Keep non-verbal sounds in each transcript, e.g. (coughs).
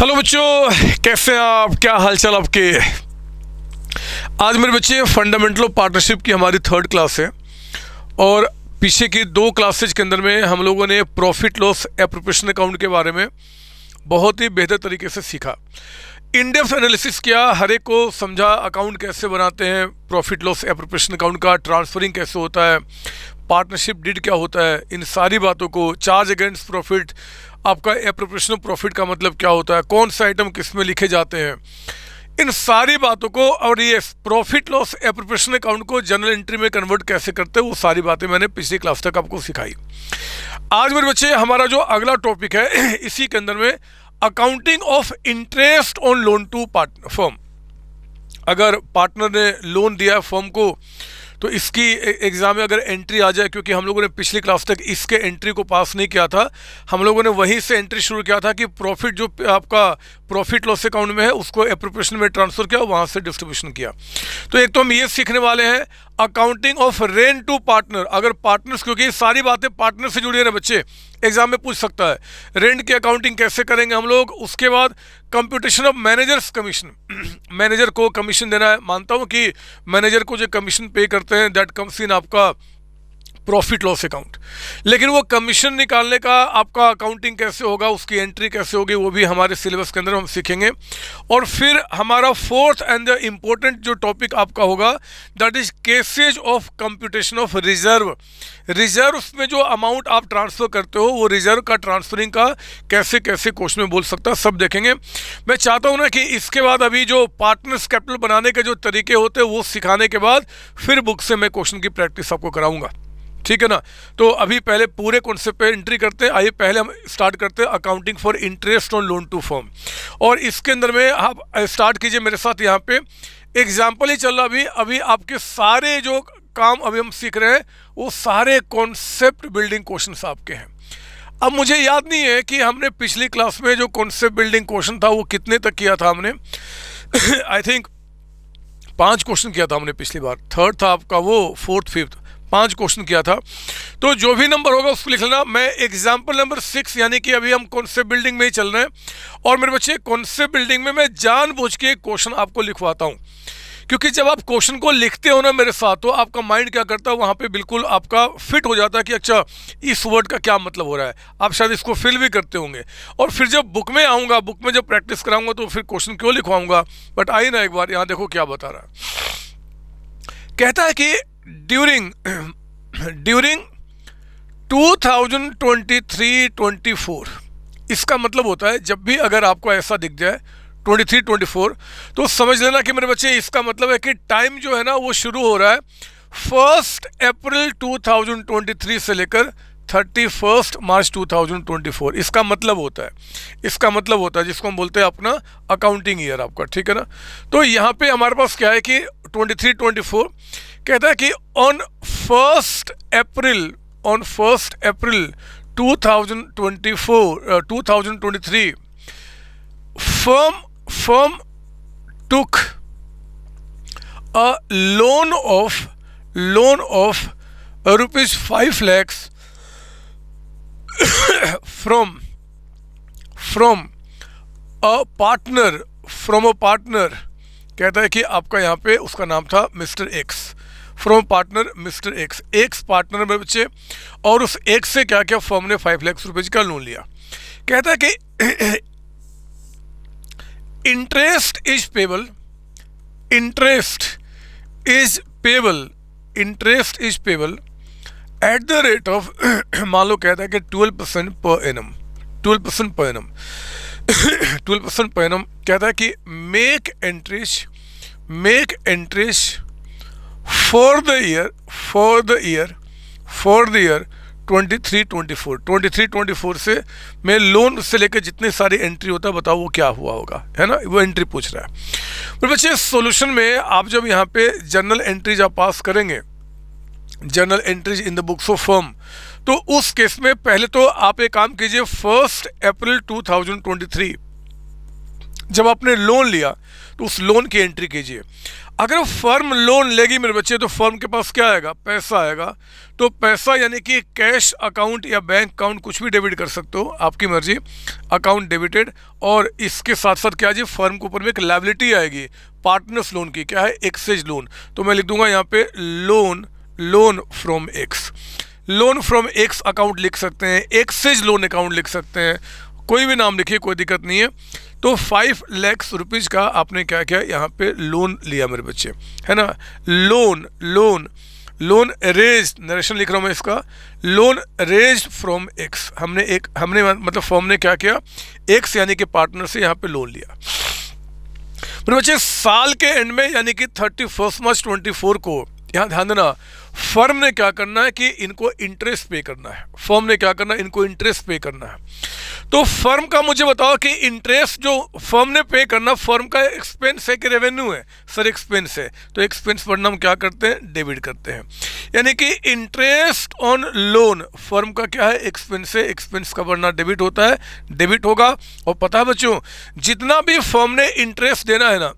Hello बच्चों कैसे हैं आप क्या हालचाल आपके आज मेरे बच्चे फंडामेंटल ऑफ पार्टनरशिप की हमारी थर्ड क्लास है और पीछे की दो क्लासेज के अंदर में हम लोगों ने प्रॉफिट लॉस एप्रोप्रिएशन अकाउंट के बारे में बहुत ही बेहतर तरीके से सीखा इंडेक्स एनालिसिस किया हर एक को समझा अकाउंट कैसे बनाते हैं प्रॉफिट लॉस एप्रोप्रिएशन अकाउंट का ट्रांसफरिंग कैसे होता है पार्टनरशिप डिड क्या होता है इन सारी बातों को चार्ज अगेंस्ट प्रॉफिट आपका ऑफ प्रॉफिट का मतलब क्या होता है कौन सा आइटम किस में लिखे जाते हैं इन सारी बातों को और ये प्रॉफिट लॉस एप्रोप्रिएशन अकाउंट को जनरल एंट्री में कन्वर्ट कैसे करते हैं वो सारी बातें मैंने पिछली क्लास तक आपको सिखाई आज मेरे बच्चे हमारा जो अगला टॉपिक है (clears throat) इसी के अंदर में accounting of interest on loan to partner firm अगर पार्टनर ने लोन दिया है फॉर्म को तो इसकी एग्ज़ाम में अगर एंट्री आ जाए क्योंकि हम लोगों ने पिछली क्लास तक इसके एंट्री को पास नहीं किया था हम लोगों ने वहीं से एंट्री शुरू किया था कि प्रॉफिट जो आपका प्रॉफिट लॉस अकाउंट में है उसको अप्रोप्रेशन में ट्रांसफ़र किया वहाँ से डिस्ट्रीब्यूशन किया तो एक तो हम ये सीखने वाले हैं accounting of rent to partner अगर पार्टनर्स क्योंकि सारी बातें पार्टनर से जुड़ी है ना बच्चे एग्ज़ाम में पूछ सकता है रेंट की अकाउंटिंग कैसे करेंगे हम लोग उसके बाद computation of managers commission manager को कमीशन देना है मानता हूँ कि मैनेजर को जो कमीशन पे करते हैं दैट कम्स इन आपका प्रॉफिट लॉस अकाउंट लेकिन वो कमीशन निकालने का आपका अकाउंटिंग कैसे होगा उसकी एंट्री कैसे होगी वो भी हमारे सिलेबस के अंदर हम सीखेंगे और फिर हमारा फोर्थ एंड द इम्पोर्टेंट जो टॉपिक आपका होगा that is cases of computation of reserve reserve में जो अमाउंट आप ट्रांसफ़र करते हो वो रिजर्व का ट्रांसफरिंग का कैसे कैसे क्वेश्चन में बोल सकता है सब देखेंगे मैं चाहता हूँ ना कि इसके बाद अभी जो पार्टनर्स कैपिटल बनाने के जो तरीके होते हैं वो सिखाने के बाद फिर बुक से मैं क्वेश्चन की प्रैक्टिस आपको कराऊंगा ठीक है ना तो अभी पहले पूरे कॉन्सेप्ट पे एंट्री करते हैं आइए पहले हम स्टार्ट करते हैं accounting for interest on loan to firm और इसके अंदर में आप स्टार्ट कीजिए मेरे साथ यहाँ पे एग्जाम्पल ही चल रहा अभी अभी आपके सारे जो काम अभी हम सीख रहे हैं वो सारे कॉन्सेप्ट बिल्डिंग क्वेश्चन आपके हैं अब मुझे याद नहीं है कि हमने पिछली क्लास में जो कॉन्सेप्ट बिल्डिंग क्वेश्चन था वो कितने तक किया था हमने आई (coughs) थिंक पांच क्वेश्चन किया था हमने पिछली बार थर्ड था आपका वो फोर्थ फिफ्थ पांच क्वेश्चन किया था तो जो भी नंबर होगा उसको लिख लेना मैं एग्जाम्पल नंबर सिक्स यानी कि अभी हम कौन से बिल्डिंग में ही चल रहे हैं और मेरे बच्चे कौन से बिल्डिंग में मैं जानबूझ के क्वेश्चन आपको लिखवाता हूँ क्योंकि जब आप क्वेश्चन को लिखते हो ना मेरे साथ तो आपका माइंड क्या करता है वहाँ पे बिल्कुल आपका फिट हो जाता है कि अच्छा इस वर्ड का क्या मतलब हो रहा है आप शायद इसको फिल भी करते होंगे और फिर जब बुक में आऊँगा बुक में जब प्रैक्टिस कराऊंगा तो फिर क्वेश्चन क्यों लिखवाऊंगा बट आई ना एक बार यहाँ देखो क्या बता रहा है कहता है कि ड्यूरिंग ड्यूरिंग 2023-24 इसका मतलब होता है जब भी अगर आपको ऐसा दिख जाए 23 24 तो समझ लेना कि मेरे बच्चे इसका मतलब है कि टाइम जो है ना वो शुरू हो रहा है फर्स्ट अप्रैल 2023 से लेकर थर्टी फर्स्ट मार्च 2024 इसका मतलब होता है इसका मतलब होता है जिसको हम बोलते हैं अपना अकाउंटिंग ईयर आपका ठीक है ना तो यहाँ पे हमारे पास क्या है कि 23 24 कहता है कि on first April on first April 2024 2023 firm firm took a loan of loan of rupees five lakhs from from a partner from a partner कहता है कि आपका यहाँ पे उसका नाम था mister X from partner mister X X partner में बचे और उस एक्स से क्या क्या फर्म ने फाइव लैक्स रुपए का लोन लिया कहता है कि interest is payable interest is payable interest is payable at the rate of मान लो कहता है कि twelve percent per annum twelve percent per annum twelve percent per annum कहता है कि make entries make entries for the year for the year for the year 23 24 23 24 से मैं लोन से लेकर जितने सारे एंट्री होता है बताओ वो क्या हुआ होगा है ना वो एंट्री पूछ रहा है पर बच्चे सॉल्यूशन में आप जब यहाँ पे जनरल एंट्रीज आप पास करेंगे journal entries in the books of firm तो उस केस में पहले तो आप एक काम कीजिए फर्स्ट अप्रैल 2023 जब आपने लोन लिया तो उस लोन की एंट्री कीजिए अगर फर्म लोन लेगी मेरे बच्चे तो फर्म के पास क्या आएगा पैसा आएगा तो पैसा यानी कि कैश अकाउंट या बैंक अकाउंट कुछ भी डेबिट कर सकते हो आपकी मर्जी अकाउंट डेबिटेड और इसके साथ साथ क्या जी फर्म के ऊपर में एक लाइबिलिटी आएगी पार्टनर्स लोन की क्या है एक्सेज लोन तो मैं लिख दूंगा यहाँ पे loan loan from X loan from X account लिख सकते हैं एक्सेज लोन अकाउंट लिख सकते हैं कोई भी नाम लिखिए कोई दिक्कत नहीं है तो फाइव लैक्स रुपीज़ का आपने क्या किया यहाँ पे लोन लिया मेरे बच्चे है ना loan loan loan raise narration लिख रहा हूँ मैं इसका लोन रेज फ्रॉम एक्स हमने एक हमने मतलब फॉर्म ने क्या किया एक्स यानी कि पार्टनर से यहाँ पे लोन लिया मेरे बच्चे साल के एंड में यानी कि thirty first March twenty four को यहाँ ध्यान देना फर्म ने क्या करना है कि इनको इंटरेस्ट पे करना है फर्म ने क्या करना है इनको इंटरेस्ट पे करना है तो फर्म का मुझे बताओ कि इंटरेस्ट जो फर्म ने पे करना फर्म का एक्सपेंस है कि रेवेन्यू है सर एक्सपेंस है तो एक्सपेंस पढ़ना हम क्या करते हैं डेबिट करते हैं यानी कि इंटरेस्ट ऑन लोन फर्म का क्या है एक्सपेंस है एक्सपेंस का पढ़ना डेबिट होता है डेबिट होगा और पता बच्चों जितना भी फर्म ने इंटरेस्ट देना है ना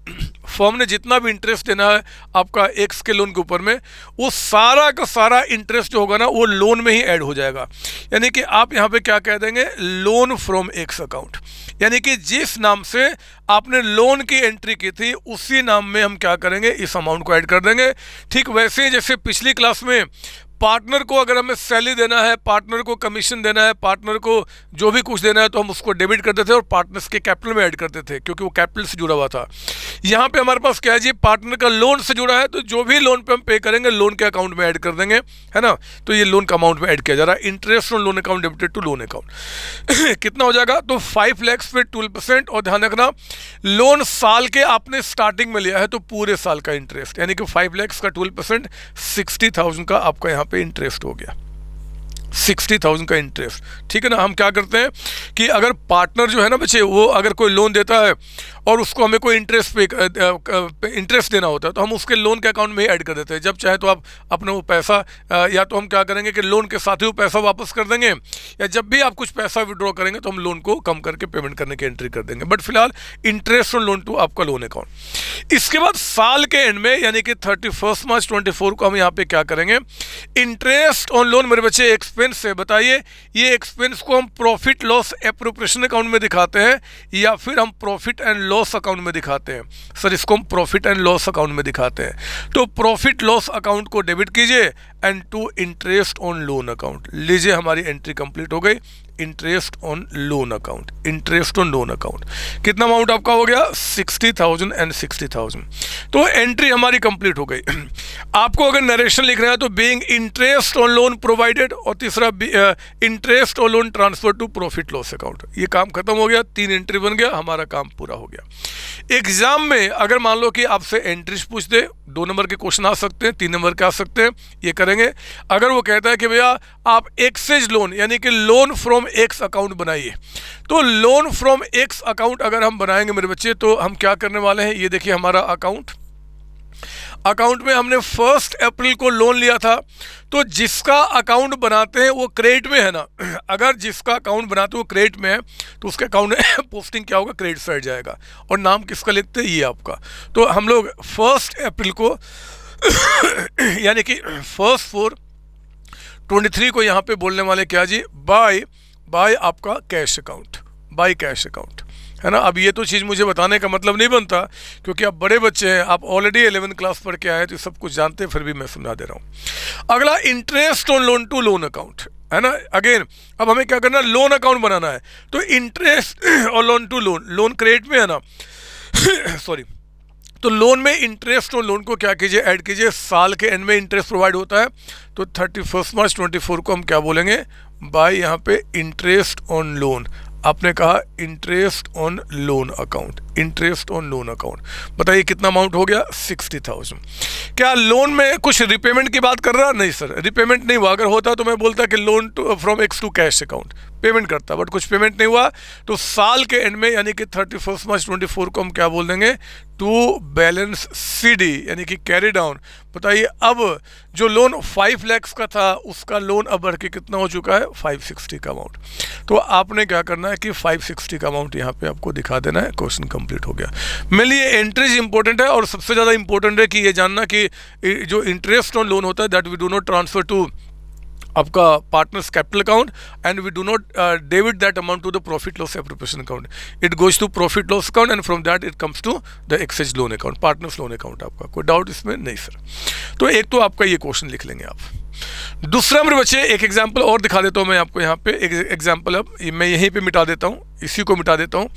फर्म ने जितना भी इंटरेस्ट देना है आपका एक्स के लोन के ऊपर में वो सारा का सारा इंटरेस्ट जो होगा ना वो लोन में ही ऐड हो जाएगा यानी कि आप यहाँ पे क्या कह देंगे लोन फ्रॉम एक्स अकाउंट यानी कि जिस नाम से आपने लोन की एंट्री की थी उसी नाम में हम क्या करेंगे इस अमाउंट को ऐड कर देंगे ठीक वैसे ही जैसे पिछली क्लास में पार्टनर को अगर हमें सैलरी देना है पार्टनर को कमीशन देना है पार्टनर को जो भी कुछ देना है तो हम उसको डेबिट करते थे और पार्टनर्स के कैपिटल में ऐड करते थे क्योंकि वो कैपिटल से जुड़ा हुआ था यहाँ पे हमारे पास क्या है जी पार्टनर का लोन से जुड़ा है तो जो भी लोन पे हम पे करेंगे लोन के अकाउंट में ऐड कर देंगे है ना तो ये लोन का अमाउंट में ऐड किया जा रहा है interest on loan account debited to loan account कितना हो जाएगा तो फाइव लैक्स फिर ट्वेल्व परसेंट और ध्यान रखना लोन साल के आपने स्टार्टिंग में लिया है तो पूरे साल का इंटरेस्ट यानी कि फाइव लैक्स का ट्वेल्व परसेंट सिक्सटी थाउजेंड का आपका यहाँ पे इंटरेस्ट हो गया सिक्सटी थाउजेंड का इंटरेस्ट ठीक है ना हम क्या करते हैं कि अगर पार्टनर जो है ना बच्चे वो अगर कोई लोन देता है और उसको हमें कोई इंटरेस्ट पे इंटरेस्ट देना होता है तो हम उसके लोन के अकाउंट में ही ऐड कर देते हैं जब चाहे तो आप अपना वो पैसा या तो हम क्या करेंगे कि लोन के साथ ही वो पैसा वापस कर देंगे या जब भी आप कुछ पैसा विड्रॉ करेंगे तो हम लोन को कम करके पेमेंट करने की एंट्री कर देंगे बट फिलहाल इंटरेस्ट ऑन लोन टू आपका लोन अकाउंट इसके बाद साल के एंड में यानी कि thirty first March twenty four को हम यहाँ पे क्या करेंगे इंटरेस्ट ऑन लोन मेरे बच्चे एक्सपेंस है बताइए ये एक्सपेंस को हम प्रॉफिट लॉस अप्रोप्रेशन अकाउंट में दिखाते हैं या फिर हम प्रॉफिट एंड लॉस अकाउंट में दिखाते हैं सर इसको हम प्रॉफिट एंड लॉस अकाउंट में दिखाते हैं तो प्रॉफिट लॉस अकाउंट को डेबिट कीजिए and to interest on loan account लीजिए हमारी एंट्री कंप्लीट हो गई interest on loan account interest on loan account कितना अमाउंट आपका हो गया sixty thousand and sixty thousand तो एंट्री हमारी कंप्लीट हो गई (clears throat) आपको अगर नरेशन लिख रहा है तो being interest on loan provided और तीसरा interest on loan transfer to profit loss account ये काम खत्म हो गया तीन एंट्री बन गया हमारा काम पूरा हो गया एग्जाम में अगर मान लो कि आपसे एंट्रीज पूछ दे दो नंबर के क्वेश्चन आ सकते हैं तीन नंबर के आ सकते हैं ये करें करेंगे अगर वो कहता है कि भैया आप एक्सेज लोन यानी कि लोन फ्रॉम एक्स अकाउंट बनाइए तो लोन फ्रॉम एक्स अकाउंट अगर हम बनाएंगे मेरे बच्चे तो हम क्या करने वाले हैं ये देखिए हमारा अकाउंट अकाउंट में हमने फर्स्ट अप्रैल को लोन लिया था तो जिसका अकाउंट बनाते हैं वो क्रेडिट में है ना (clears throat) अगर जिसका अकाउंट बनाते हैं वो क्रेडिट में है तो उसके अकाउंट में पोस्टिंग (laughs) क्या होगा क्रेडिट साइड जाएगा और नाम किसका लिखते हैं ये आपका तो हम लोग फर्स्ट अप्रैल को (coughs) यानी कि फर्स्ट फोर ट्वेंटी थ्री को यहाँ पे बोलने वाले क्या जी बाय बाय आपका cash account by cash account है ना अब ये तो चीज़ मुझे बताने का मतलब नहीं बनता क्योंकि आप बड़े बच्चे हैं आप ऑलरेडी एलेवन क्लास पढ़ के आए तो सब कुछ जानते हैं फिर भी मैं समझा दे रहा हूँ अगला interest on loan to loan account है ना अगेन अब हमें क्या करना है लोन अकाउंट बनाना है तो इंटरेस्ट और loan to loan loan credit में है ना सॉरी (coughs) तो लोन में इंटरेस्ट और लोन को क्या कीजिए ऐड कीजिए साल के एंड में इंटरेस्ट प्रोवाइड होता है तो thirty first March twenty four को हम क्या बोलेंगे बाय यहाँ पे इंटरेस्ट ऑन लोन आपने कहा interest on loan account interest on loan account बताइए कितना अमाउंट हो गया सिक्सटी थाउजेंड क्या लोन में कुछ रिपेमेंट की बात कर रहा नहीं सर रिपेमेंट नहीं हुआ अगर होता तो मैं बोलता कि loan from X to cash account payment करता बट कुछ पेमेंट नहीं हुआ तो साल के एंड में यानी कि thirty first March twenty four को हम क्या बोल देंगे टू बैलेंस सीडी यानी कि कैरी डाउन बताइए अब जो लोन फाइव लैक्स का था उसका लोन अब बढ़ के कितना हो चुका है फाइव सिक्सटी का अमाउंट तो आपने क्या करना है कि फाइव सिक्सटी का अमाउंट यहाँ पे आपको दिखा देना है क्वेश्चन कंप्लीट हो गया मेरे लिए एंट्रीज इंपॉर्टेंट है और सबसे ज़्यादा इंपॉर्टेंट है कि ये जानना कि जो इंटरेस्ट ऑन लोन होता है that we do not transfer to आपका partners capital account and we do not debit that amount to the profit loss appropriation account it goes to profit loss account and from that it comes to the excess loan account partners loan account आपका कोई doubt इसमें नहीं sir तो एक तो आपका ये question लिख लेंगे आप दूसरा मेरे बच्चे एक एग्जाम्पल और दिखा देता हूँ मैं आपको यहाँ पे एक एग्जाम्पल अब मैं यहीं पे मिटा देता हूँ इसी को मिटा देता हूँ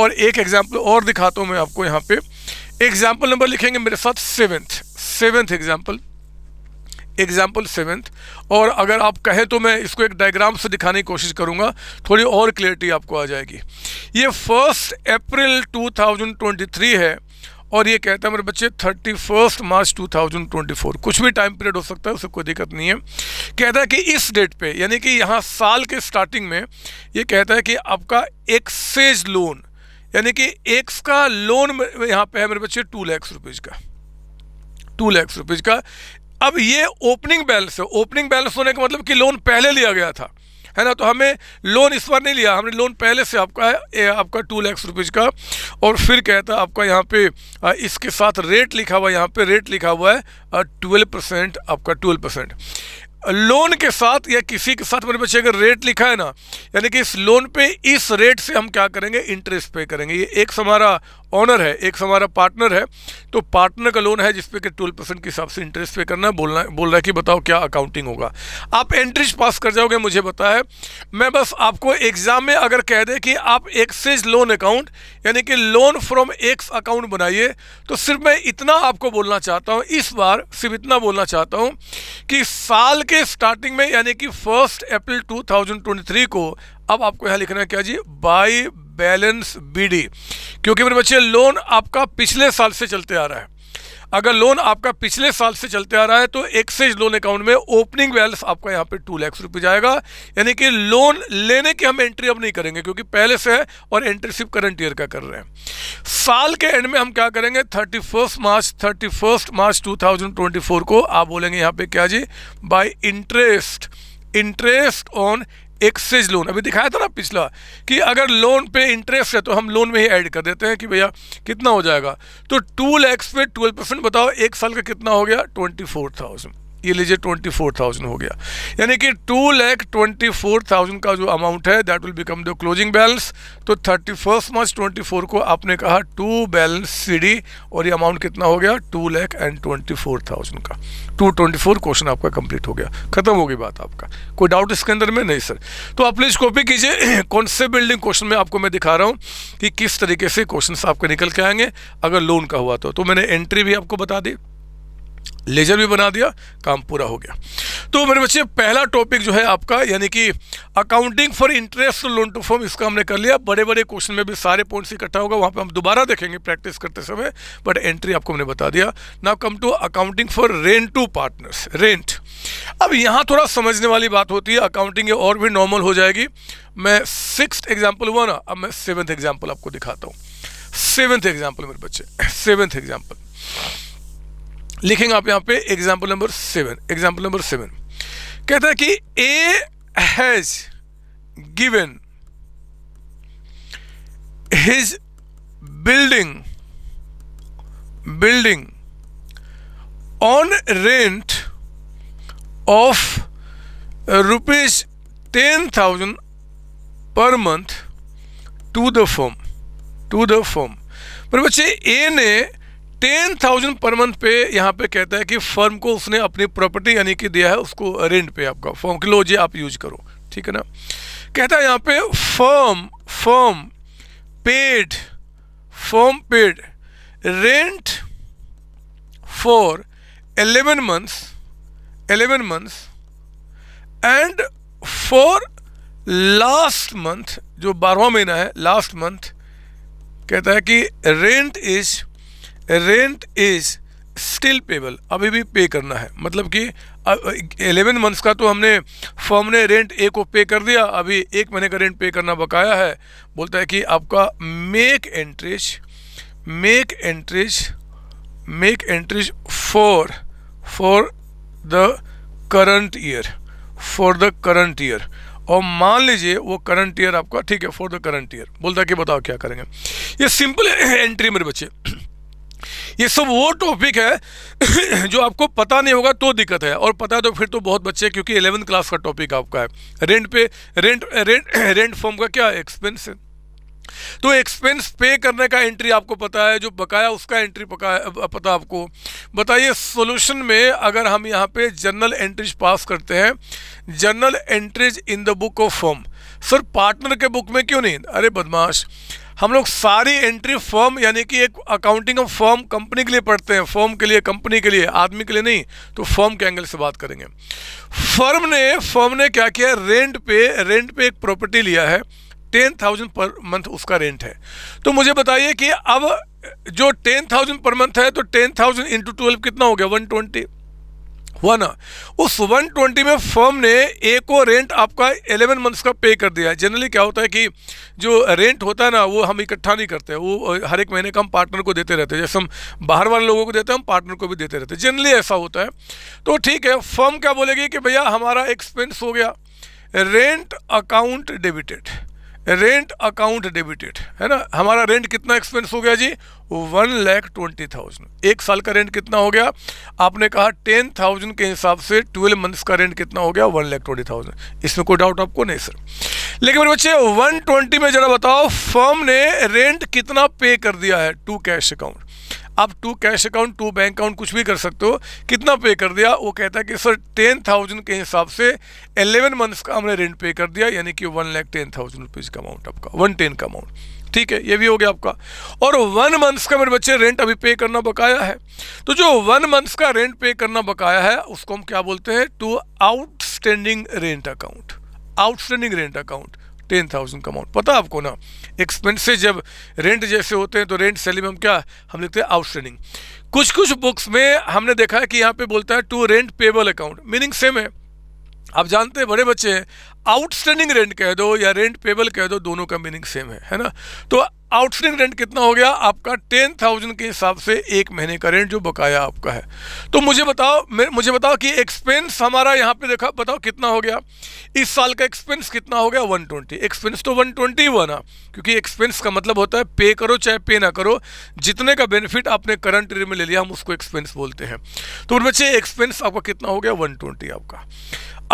और एक एग्जाम्पल और दिखाता हूँ मैं आपको यहाँ पे एग्जाम्पल नंबर लिखेंगे मेरे साथ seventh seventh example example seventh और अगर आप कहें तो मैं इसको एक डायग्राम से दिखाने की कोशिश करूंगा थोड़ी और क्लियरिटी आपको आ जाएगी ये फर्स्ट अप्रैल 2023 है और ये कहता है मेरे बच्चे थर्टी फर्स्ट मार्च 2024 कुछ भी टाइम पीरियड हो सकता है उससे कोई दिक्कत नहीं है कहता है कि इस डेट पे यानी कि यहाँ साल के स्टार्टिंग में ये कहता है कि आपका एक्सेज लोन यानी कि एक्स का लोन यहाँ पे है मेरे बच्चे टू लैक्स रुपीज़ का टू लैक्स रुपीज़ का अब ये ओपनिंग बैलेंस है ओपनिंग बैलेंस होने का मतलब कि लोन पहले लिया गया था है ना तो हमें लोन इस बार नहीं लिया हमने लोन पहले से आपका ए, आपका टू लैक्स रुपीज़ का और फिर कहता आपका यहाँ पे इसके साथ रेट लिखा हुआ है यहाँ पे रेट लिखा हुआ है ट्वेल्व परसेंट आपका ट्वेल्व परसेंट लोन के साथ या किसी के साथ मेरे बच्चे अगर रेट लिखा है ना यानी कि इस लोन पे इस रेट से हम क्या करेंगे इंटरेस्ट पे करेंगे ये एक हमारा ऑनर है एक हमारा पार्टनर है तो पार्टनर का लोन है जिसपे कि ट्वेल्व परसेंट के हिसाब से इंटरेस्ट पे करना है बोलना बोल रहा है कि बताओ क्या अकाउंटिंग होगा आप एंट्रीज पास कर जाओगे मुझे पता मैं बस आपको एग्ज़ाम में अगर कह दे कि आप एक्सेज लोन अकाउंट यानी कि लोन फ्रॉम एक्स अकाउंट बनाइए तो सिर्फ मैं इतना आपको बोलना चाहता हूँ इस बार सिर्फ इतना बोलना चाहता हूँ कि साल के स्टार्टिंग में यानी कि फर्स्ट अप्रैल टू को अब आपको यहाँ लिखना है क्या जी बाई बैलेंस बीडी क्योंकि मेरे बच्चे लोन आपका पिछले साल से चलते आ रहा है अगर लोन आपका पिछले साल से चलते आ रहा है तो एक्सेज लोन अकाउंट में ओपनिंग बैलेंस आपका यहाँ पे टू लैक्स रुपये जाएगा यानी कि लोन लेने की हम एंट्री अब नहीं करेंगे क्योंकि पहले से है और एंट्री सिर्फ करंट ईयर का कर रहे हैं साल के एंड में हम क्या करेंगे thirty first March thirty first March two thousand twenty four को आप बोलेंगे यहाँ पे क्या जी by interest interest on excess loan अभी दिखाया था ना पिछला कि अगर लोन पे इंटरेस्ट है तो हम लोन में ही ऐड कर देते हैं कि भैया कितना हो जाएगा तो टू लैक्स पे ट्वेल्व परसेंट बताओ एक साल का कितना हो गया ट्वेंटी फोर थाउजेंड ये लीजिए ट्वेंटी फोर थाउजेंड हो गया यानी कि two lakh twenty four thousand का जो अमाउंट है that will become the closing balance तो thirty first March twenty four को आपने कहा टू बैलेंस सीडी और ये अमाउंट कितना हो गया two lakh and twenty four thousand का टू ट्वेंटी फोर क्वेश्चन आपका कंप्लीट हो गया खत्म हो गई बात आपका कोई डाउट इसके अंदर में नहीं सर तो आप प्लीज़ कॉपी कीजिए (clears throat) कौन से बिल्डिंग क्वेश्चन में आपको मैं दिखा रहा हूँ कि किस तरीके से क्वेश्चन आपके निकल के आएंगे अगर लोन का हुआ तो, तो मैंने एंट्री भी आपको बता दी लेजर भी बना दिया काम पूरा हो गया तो मेरे बच्चे पहला टॉपिक जो है आपका यानी कि accounting for interest loan to firm इसका हमने कर लिया बड़े बड़े क्वेश्चन में भी सारे पॉइंट्स इकट्ठा होगा वहाँ पे हम दोबारा देखेंगे प्रैक्टिस करते समय बट एंट्री आपको हमने बता दिया now come to accounting for rent to partners rent अब यहाँ थोड़ा समझने वाली बात होती है अकाउंटिंग और भी नॉर्मल हो जाएगी मैं सिक्स एग्जाम्पल हुआ ना अब मैं सेवन्थ एग्जाम्पल आपको दिखाता हूँ सेवन्थ एग्जाम्पल मेरे बच्चे सेवन्थ एग्जाम्पल लिखेंगे आप यहाँ पे example number seven example number seven कहता है कि A has given his building building on rent of rupees ten thousand per month to the firm to the firm पर बच्चे ए ने टेन थाउजेंड पर मंथ पे यहाँ पे कहता है कि फर्म को उसने अपनी प्रॉपर्टी यानी कि दिया है उसको रेंट पे आपका फॉर्म के लो आप यूज करो ठीक है ना कहता है यहाँ पे firm firm paid firm paid rent for eleven months eleven months and for last month जो बारहवा महीना है लास्ट मंथ कहता है कि rent is rent is still payable अभी भी पे करना है मतलब कि एलेवन मंथ्स का तो हमने फॉर्म ने रेंट ए को पे कर दिया अभी एक महीने का रेंट पे करना बकाया है बोलता है कि आपका make entries make entries make entries for for the current year for the current year और मान लीजिए वो करंट ईयर आपका ठीक है फॉर द करंट ईयर बोलता है कि बताओ क्या करेंगे ये सिंपल एंट्री मेरे बच्चे ये सब वो टॉपिक है (coughs) जो आपको पता नहीं होगा तो दिक्कत है और पता है तो फिर तो बहुत बच्चे क्योंकि एलेवंथ क्लास का टॉपिक आपका है रेंट पे रेंट रेंट रेंट फॉर्म का क्या एक्सपेंस है तो एक्सपेंस पे करने का एंट्री आपको पता है जो बकाया उसका एंट्री पता आपको बताइए सॉल्यूशन में अगर हम यहाँ पे जनरल एंट्रीज पास करते हैं journal entries in the book of firm sir partner के बुक में क्यों नहीं अरे बदमाश हम लोग सारी एंट्री फॉर्म यानी कि एक अकाउंटिंग ऑफ फॉर्म कंपनी के लिए पढ़ते हैं फॉर्म के लिए कंपनी के लिए आदमी के लिए नहीं तो फॉर्म के एंगल से बात करेंगे फर्म ने फर्म ने क्या किया रेंट पे रेंट पे एक प्रॉपर्टी लिया है टेन थाउजेंड पर मंथ उसका रेंट है तो मुझे बताइए कि अब जो टेन थाउजेंड पर मंथ है तो टेन थाउजेंड इंटू ट्वेल्व कितना हो गया वन ट्वेंटी वन उस 120 में फर्म ने एक और रेंट आपका 11 मंथ्स का पे कर दिया है जनरली क्या होता है कि जो रेंट होता है ना वो हम इकट्ठा नहीं करते वो हर एक महीने का हम पार्टनर को देते रहते हैं जैसे हम बाहर वाले लोगों को देते हैं हम पार्टनर को भी देते रहते हैं जनरली ऐसा होता है तो ठीक है फर्म क्या बोलेगी कि भैया हमारा एक्सपेंस हो गया rent account debited rent account debited है ना हमारा रेंट कितना एक्सपेंस हो गया जी वन लैख ट्वेंटी थाउजेंड एक साल का रेंट कितना हो गया आपने कहा टेन थाउजेंड के हिसाब से ट्वेल्व मंथ्स का रेंट कितना हो गया वन लैख ट्वेंटी थाउजेंड इसमें कोई डाउट आपको नहीं सर लेकिन मेरे बच्चे वन ट्वेंटी में जरा बताओ फर्म ने रेंट कितना पे कर दिया है टू कैश अकाउंट आप to cash account to bank account कुछ भी कर सकते हो कितना पे कर दिया वो कहता है कि सर टेन थाउजेंड के हिसाब से एलेवन मंथ्स का हमने रेंट पे कर दिया यानी कि one lakh ten thousand rupees का अमाउंट आपका वन टेन का अमाउंट ठीक है ये भी हो गया आपका और वन मंथ्स का मेरे बच्चे रेंट अभी पे करना बकाया है तो जो वन मंथ्स का रेंट पे करना बकाया है उसको हम क्या बोलते हैं to outstanding rent account outstanding rent account ten thousand का अमाउंट पता आपको ना एक्सपेंसेस जब रेंट जैसे होते हैं तो रेंट सेलिंग हम क्या हम लिखते हैं आउटस्टैंडिंग कुछ कुछ बुक्स में हमने देखा है कि यहाँ पे बोलता है to rent payable account meaning same है आप जानते हैं बड़े बच्चे हैं आउटस्टैंडिंग रेंट कह दो या रेंट पेबल कह दो दोनों का मीनिंग सेम है है ना तो आउटस्टैंडिंग रेंट कितना हो गया आपका टेन थाउजेंड के हिसाब से एक महीने का रेंट जो बकाया आपका है तो मुझे बताओ मुझे बताओ कि एक्सपेंस हमारा यहाँ पे देखा बताओ कितना हो गया इस साल का एक्सपेंस कितना हो गया वन ट्वेंटी एक्सपेंस तो वन ट्वेंटी हुआ ना क्योंकि एक्सपेंस का मतलब होता है पे करो चाहे पे ना करो जितने का बेनिफिट आपने करंट ईयर में ले लिया हम उसको एक्सपेंस बोलते हैं तो बच्चे एक्सपेंस आपका कितना हो गया वन आपका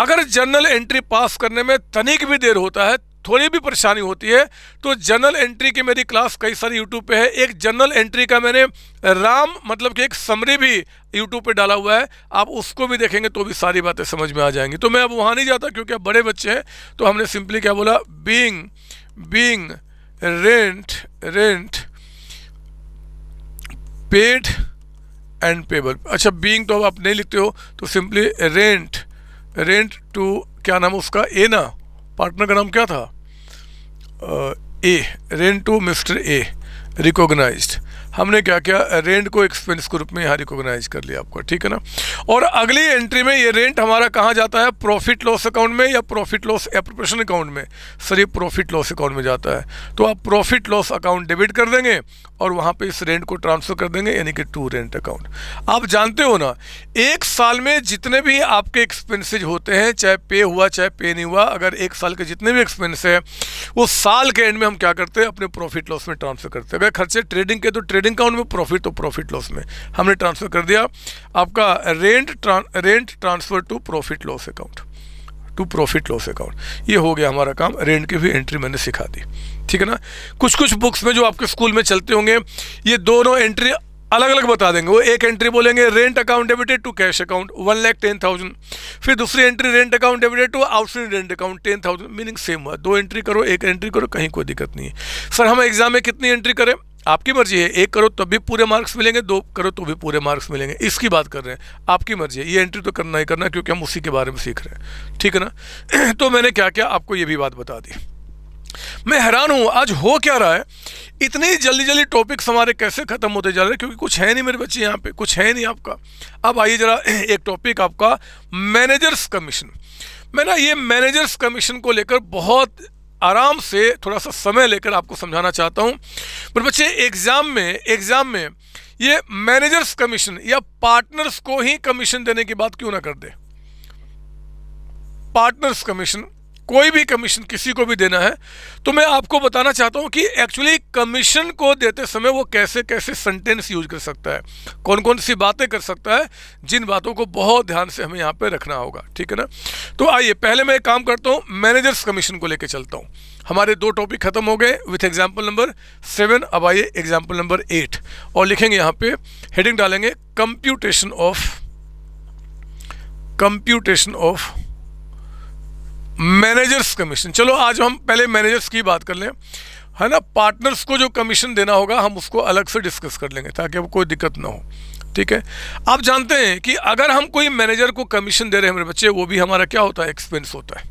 अगर जनरल एंट्री पास करने में तनिक भी देर होता है थोड़ी भी परेशानी होती है तो जनरल एंट्री की मेरी क्लास कई सारी यूट्यूब पे है एक जनरल एंट्री का मैंने राम मतलब कि एक समरी भी यूट्यूब पे डाला हुआ है आप उसको भी देखेंगे तो भी सारी बातें समझ में आ जाएंगी तो मैं अब वहाँ नहीं जाता क्योंकि अब बड़े बच्चे हैं तो हमने सिंपली क्या बोला being being rent rent paid and payable अच्छा बींग तो आप नहीं लिखते हो तो सिंपली रेंट रेंट टू क्या नाम उसका ए ना पार्टनर का नाम क्या था Uh, A. Rent to Mr. A. Recognized. हमने क्या किया रेंट को एक्सपेंस के रूप में यहाँ रिकोगनाइज कर लिया आपका ठीक है ना और अगली एंट्री में ये रेंट हमारा कहाँ जाता है प्रॉफिट लॉस अकाउंट में या प्रॉफिट लॉस एप्रोप्रेशन अकाउंट में सर ये प्रॉफिट लॉस अकाउंट में जाता है तो आप प्रॉफिट लॉस अकाउंट डेबिट कर देंगे और वहाँ पर इस रेंट को ट्रांसफ़र कर देंगे यानी कि टू रेंट अकाउंट आप जानते हो ना एक साल में जितने भी आपके एक्सपेंसिज होते हैं चाहे पे हुआ चाहे पे नहीं हुआ अगर एक साल के जितने भी एक्सपेंस है वो साल के एंड में हम क्या करते हैं अपने प्रॉफिट लॉस में ट्रांसफ़र करते हैं अगर खर्चे ट्रेडिंग के तो ट्रेडिंग ट्रेडिंग अकाउंट में प्रॉफिट तो प्रॉफिट लॉस में हमने ट्रांसफ़र कर दिया आपका rent rent transfer to profit loss account to profit loss account ये हो गया हमारा काम रेंट की भी एंट्री मैंने सिखा दी ठीक है ना कुछ कुछ बुक्स में जो आपके स्कूल में चलते होंगे ये दोनों एंट्री अलग अलग बता देंगे वो एक एंट्री बोलेंगे rent account debited to cash account one lakh ten thousand फिर दूसरी entry rent account debited to outstand rent account ten thousand meaning same हुआ दो एंट्री करो एक एंट्री करो कहीं कोई दिक्कत नहीं है सर हम एग्जाम में कितनी एंट्री करें आपकी मर्जी है एक करो तब भी पूरे मार्क्स मिलेंगे दो करो तो भी पूरे मार्क्स तो मिलेंगे इसकी बात कर रहे हैं आपकी मर्जी है ये एंट्री तो करना ही करना क्योंकि हम उसी के बारे में सीख रहे हैं ठीक है ना (clears throat) तो मैंने क्या क्या आपको ये भी बात बता दी मैं हैरान हूँ आज हो क्या रहा है इतनी जल्दी जल्दी टॉपिक्स हमारे कैसे ख़त्म होते जा रहे हैं क्योंकि कुछ है नहीं मेरे बच्चे यहाँ पे कुछ है नहीं आपका अब आइए ज़रा (clears throat) एक टॉपिक आपका मैनेजर्स कमीशन मैं ना ये मैनेजर्स कमीशन को लेकर बहुत आराम से थोड़ा सा समय लेकर आपको समझाना चाहता हूँ पर बच्चे एग्ज़ाम में एग्ज़ाम में ये मैनेजर्स कमीशन या पार्टनर्स को ही कमीशन देने की बात क्यों ना कर दे पार्टनर्स कमीशन कोई भी कमीशन किसी को भी देना है तो मैं आपको बताना चाहता हूँ कि एक्चुअली कमीशन को देते समय वो कैसे कैसे सेंटेंस यूज कर सकता है कौन कौन सी बातें कर सकता है जिन बातों को बहुत ध्यान से हमें यहाँ पे रखना होगा ठीक है ना तो आइए पहले मैं एक काम करता हूँ मैनेजर्स कमीशन को लेकर चलता हूँ हमारे दो टॉपिक खत्म हो गए विथ एग्जाम्पल नंबर सेवन अब आइए एग्जाम्पल नंबर एट और लिखेंगे यहाँ पे हेडिंग डालेंगे computation of computation of managers commission चलो आज हम पहले मैनेजर्स की बात कर लें है ना पार्टनर्स को जो कमीशन देना होगा हम उसको अलग से डिस्कस कर लेंगे ताकि अब कोई दिक्कत ना हो ठीक है आप जानते हैं कि अगर हम कोई मैनेजर को कमीशन दे रहे हैं मेरे बच्चे वो भी हमारा क्या होता है एक्सपेंस होता है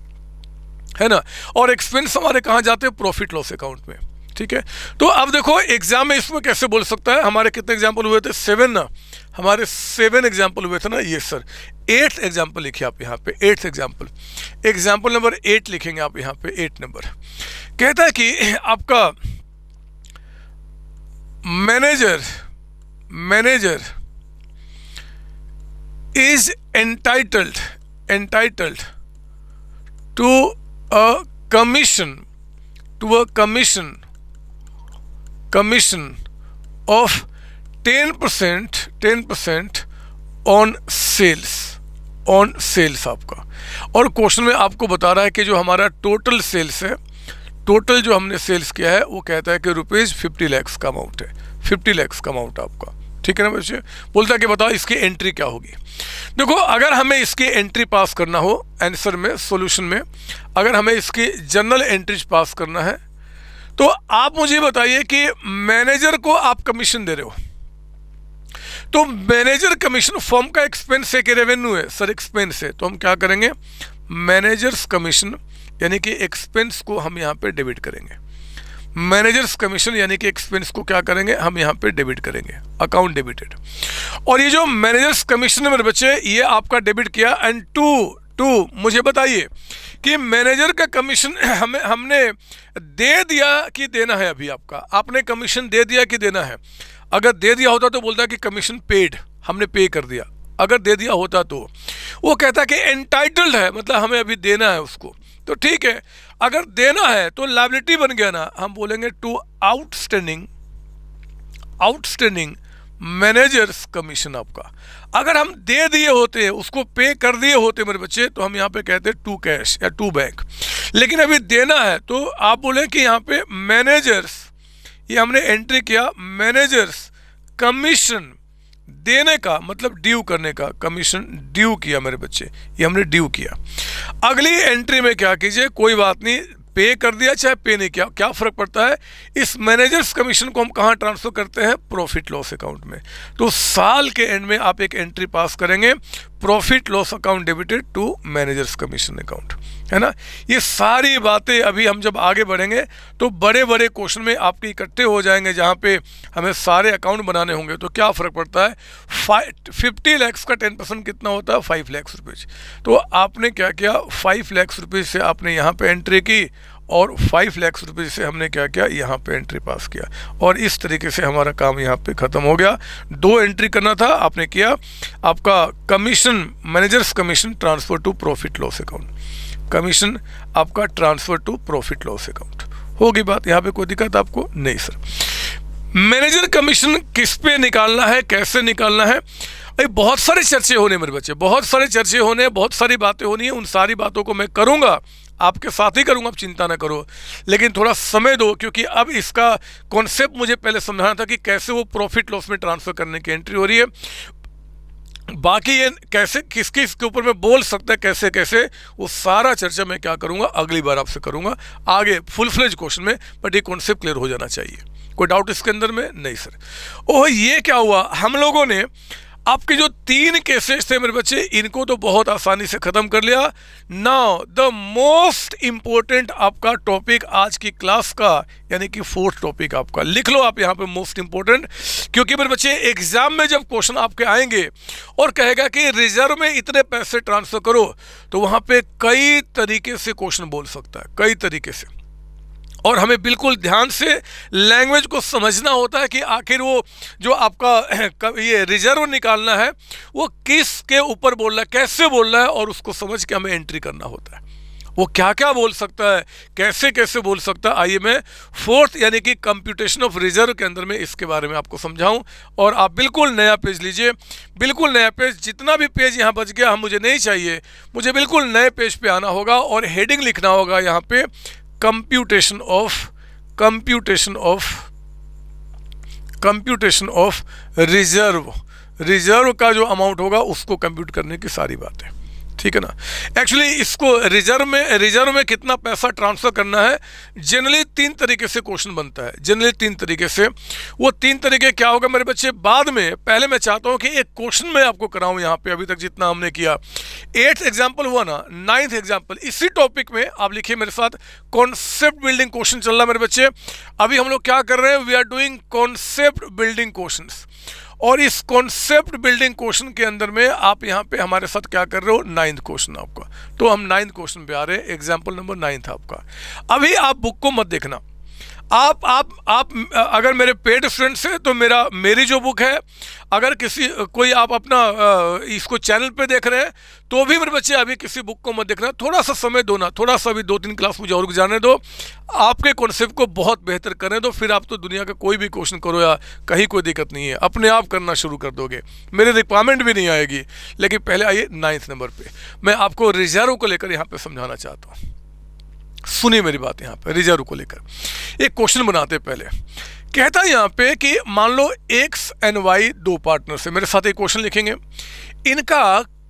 है ना और एक्सपेंस हमारे कहाँ जाते हैं प्रॉफिट लॉस अकाउंट में ठीक है तो अब देखो एग्जाम में इसमें कैसे बोल सकता है हमारे कितने एग्जाम्पल हुए थे सेवन ना हमारे सेवन एग्जाम्पल हुए थे ना ये सर एट्थ एग्जाम्पल लिखिए आप यहाँ पे eighth example example number eight लिखेंगे आप यहाँ पे एट नंबर कहता है कि आपका manager manager is entitled entitled to a commission to a commission commission of 10% 10% on sales on sales आपका और क्वेश्चन में आपको बता रहा है कि जो हमारा टोटल सेल्स है टोटल जो हमने सेल्स किया है वो कहता है कि रुपीज़ फिफ्टी लैक्स का अमाउंट है फिफ्टी लैक्स का अमाउंट आपका ठीक है ना बच्चे बोलता है कि बताओ इसकी एंट्री क्या होगी देखो अगर हमें इसकी एंट्री पास करना हो आंसर में सॉल्यूशन में अगर हमें इसकी जनरल एंट्री पास करना है तो आप मुझे बताइए कि मैनेजर को आप कमीशन दे रहे हो तो मैनेजर कमीशन फॉर्म का एक्सपेंस है कि रेवेन्यू है सर एक्सपेंस है तो हम क्या करेंगे मैनेजर्स कमीशन यानी कि एक्सपेंस को हम यहाँ पे डेबिट करेंगे मैनेजर्स कमीशन यानी कि एक्सपेंस को क्या करेंगे हम यहाँ पर डेबिट करेंगे अकाउंट डेबिटेड और ये जो मैनेजर्स कमीशन है मेरे बच्चे ये आपका डेबिट किया एंड टू टू मुझे बताइए कि मैनेजर का कमीशन (clears throat) हमें हमने दे दिया कि देना है अभी आपका आपने कमीशन दे दिया कि देना है अगर दे दिया होता तो बोलता कि कमीशन पेड हमने पे कर दिया अगर दे दिया होता तो वो कहता कि एंटाइटल्ड है मतलब हमें अभी देना है उसको तो ठीक है अगर देना है तो लाइबिलिटी बन गया ना हम बोलेंगे to outstanding outstanding managers commission आपका अगर हम दे दिए होते उसको पे कर दिए होते मेरे बच्चे तो हम यहाँ पे कहते टू कैश या टू बैंक लेकिन अभी देना है तो आप बोले कि यहाँ पे मैनेजर्स ये हमने एंट्री किया मैनेजर्स कमीशन देने का मतलब ड्यू करने का कमीशन ड्यू किया मेरे बच्चे ये हमने ड्यू किया अगली एंट्री में क्या कीजिए कोई बात नहीं पे कर दिया चाहे पे नहीं किया क्या फ़र्क पड़ता है इस मैनेजर्स कमीशन को हम कहाँ ट्रांसफ़र करते हैं प्रॉफिट लॉस अकाउंट में तो साल के एंड में आप एक एंट्री पास करेंगे profit loss account debited to managers commission account है ना ये सारी बातें अभी हम जब आगे बढ़ेंगे तो बड़े बड़े क्वेश्चन में आपके इकट्ठे हो जाएंगे जहाँ पे हमें सारे अकाउंट बनाने होंगे तो क्या फ़र्क पड़ता है फिफ्टी लैक्स का टेन परसेंट कितना होता है फाइव लैक्स रुपीज़ तो आपने क्या किया फाइव लैक्स रुपीज़ से आपने यहाँ पे एंट्री की और फाइव लैक्स रुपए से हमने क्या किया यहाँ पे एंट्री पास किया और इस तरीके से हमारा काम यहाँ पे ख़त्म हो गया दो एंट्री करना था आपने किया आपका commission managers commission transfer to profit loss account commission आपका transfer to profit loss account होगी बात यहाँ पे कोई दिक्कत आपको नहीं सर मैनेजर कमीशन किस पे निकालना है कैसे निकालना है अरे बहुत सारे चर्चे होने मेरे बच्चे बहुत सारे चर्चे होने बहुत सारी बातें होनी है उन सारी बातों को मैं करूँगा आपके साथ ही करूँगा आप चिंता ना करो लेकिन थोड़ा समय दो क्योंकि अब इसका कॉन्सेप्ट मुझे पहले समझाना था कि कैसे वो प्रॉफिट लॉस में ट्रांसफ़र करने की एंट्री हो रही है बाकी ये कैसे किस किस के ऊपर मैं बोल सकता है कैसे कैसे वो सारा चर्चा मैं क्या करूँगा अगली बार आपसे करूँगा आगे फुल फ्लेज क्वेश्चन में बट ये कॉन्सेप्ट क्लियर हो जाना चाहिए कोई डाउट इसके अंदर में नहीं सर ओह ये क्या हुआ हम लोगों ने आपके जो तीन केसेस थे मेरे बच्चे इनको तो बहुत आसानी से ख़त्म कर लिया नाउ द मोस्ट इंपॉर्टेंट आपका टॉपिक आज की क्लास का यानी कि फोर्थ टॉपिक आपका लिख लो आप यहाँ पे मोस्ट इंपॉर्टेंट क्योंकि मेरे बच्चे एग्जाम में जब क्वेश्चन आपके आएंगे और कहेगा कि रिजर्व में इतने पैसे ट्रांसफ़र करो तो वहां पर कई तरीके से क्वेश्चन बोल सकता है कई तरीके से और हमें बिल्कुल ध्यान से लैंग्वेज को समझना होता है कि आखिर वो जो आपका (clears throat) ये रिजर्व निकालना है वो किस के ऊपर बोल रहा है कैसे बोल रहा है और उसको समझ के हमें एंट्री करना होता है वो क्या क्या बोल सकता है कैसे कैसे बोल सकता है आइए मैं फोर्थ यानी कि कंप्यूटेशन ऑफ रिजर्व के अंदर में इसके बारे में आपको समझाऊं और आप बिल्कुल नया पेज लीजिए बिल्कुल नया पेज जितना भी पेज यहाँ बच गया हम मुझे नहीं चाहिए मुझे बिल्कुल नए पेज पे आना होगा और हेडिंग लिखना होगा यहाँ पे computation of computation of computation of reserve reserve का जो अमाउंट होगा उसको कंप्यूट करने की सारी बात है ठीक है ना एक्चुअली इसको रिजर्व में रिजर्व में कितना पैसा ट्रांसफ़र करना है जनरली तीन तरीके से क्वेश्चन बनता है जनरली तीन तरीके से वो तीन तरीके क्या होगा मेरे बच्चे बाद में पहले मैं चाहता हूँ कि एक क्वेश्चन मैं आपको कराऊँ यहाँ पे अभी तक जितना हमने किया एट्थ एग्जाम्पल हुआ ना नाइन्थ एग्जाम्पल इसी टॉपिक में आप लिखिए मेरे साथ कॉन्सेप्ट बिल्डिंग क्वेश्चन चल रहा है मेरे बच्चे अभी हम लोग क्या कर रहे हैं we are doing concept building question और इस कॉन्सेप्ट बिल्डिंग क्वेश्चन के अंदर में आप यहाँ पे हमारे साथ क्या कर रहे हो नाइन्थ क्वेश्चन आपका तो हम नाइन्थ क्वेश्चन पे आ रहे हैं एग्जाम्पल नंबर नाइन्थ आपका अभी आप बुक को मत देखना आप आप आप अगर मेरे पेड स्टूडेंट्स हैं तो मेरा मेरी जो बुक है अगर किसी कोई आप अपना इसको चैनल पे देख रहे हैं तो भी मेरे बच्चे अभी किसी बुक को मत देखना थोड़ा सा समय दो ना थोड़ा सा अभी दो तीन क्लास मुझे और जाने दो आपके कॉन्सेप्ट को बहुत बेहतर करने दो फिर आप तो दुनिया का कोई भी क्वेश्चन करो या कहीं कोई दिक्कत नहीं है अपने आप करना शुरू कर दोगे मेरी रिक्वायरमेंट भी नहीं आएगी लेकिन पहले आइए नाइन्थ नंबर पर मैं आपको रिजर्व को लेकर यहाँ पर समझाना चाहता हूँ सुनिए मेरी बात यहाँ पे रिजर्व को लेकर एक क्वेश्चन बनाते पहले कहता है यहाँ पे कि मान लो एक्स एंड वाई दो पार्टनर से मेरे साथ एक क्वेश्चन लिखेंगे इनका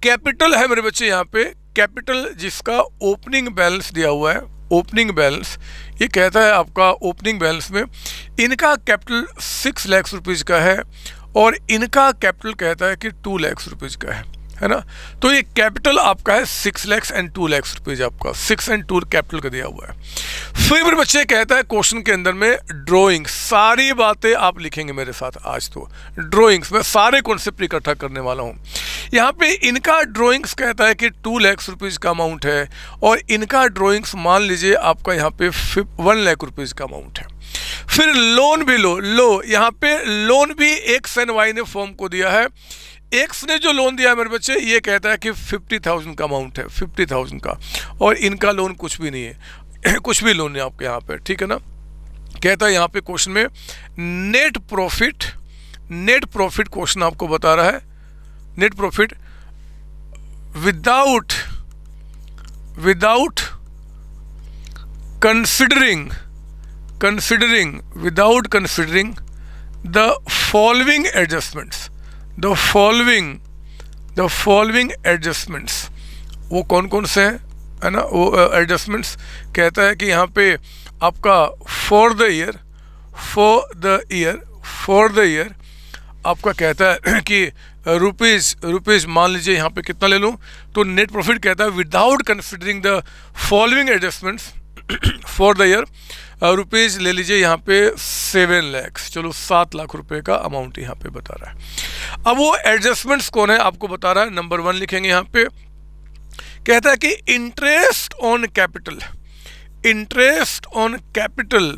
कैपिटल है मेरे बच्चे यहाँ पे कैपिटल जिसका ओपनिंग बैलेंस दिया हुआ है ओपनिंग बैलेंस ये कहता है आपका ओपनिंग बैलेंस में इनका कैपिटल सिक्स लैक्स रुपीज़ का है और इनका कैपिटल कहता है कि टू लैक्स रुपीज़ का है है ना तो ये कैपिटल आपका है six lakhs and two lakhs rupees आपका सिक्स एंड टू कैपिटल का दिया हुआ है फिर बच्चे कहता है क्वेश्चन के अंदर में ड्राइंग सारी बातें आप लिखेंगे मेरे साथ आज तो ड्राइंग्स मैं सारे कॉन्सेप्ट इकट्ठा करने वाला हूँ यहाँ पे इनका ड्राइंग्स कहता है कि टू लैक्स रुपीज़ का अमाउंट है और इनका ड्राइंग्स मान लीजिए आपका यहाँ पे वन लैख रुपीज़ का अमाउंट है फिर लोन भी लो लो यहाँ पे लोन भी एक सनवाई ने फॉर्म को दिया है एक्स ने जो लोन दिया मेरे बच्चे ये कहता है कि फिफ्टी थाउजेंड का अमाउंट है फिफ्टी थाउजेंड का और इनका लोन कुछ भी नहीं है (coughs) कुछ भी लोन है आपके यहाँ पे ठीक है ना कहता है यहाँ पे क्वेश्चन में net profit net profit question आपको बता रहा है net profit without without considering considering without considering the following adjustments the following the following adjustments वो कौन कौन से हैं है ना वो एडजस्टमेंट्स uh, कहता है कि यहाँ पे आपका for the year for the year for the year आपका कहता है कि रुपीज़ रुपीज़ मान लीजिए यहाँ पे कितना ले लूँ तो नेट प्रॉफिट कहता है without considering the following adjustments for the year rupees ले लीजिए यहाँ पे सेवन लैक्स चलो सात लाख रुपए का अमाउंट यहाँ पे बता रहा है अब वो एडजस्टमेंट्स कौन है आपको बता रहा है नंबर वन लिखेंगे यहाँ पे कहता है कि interest on capital interest on capital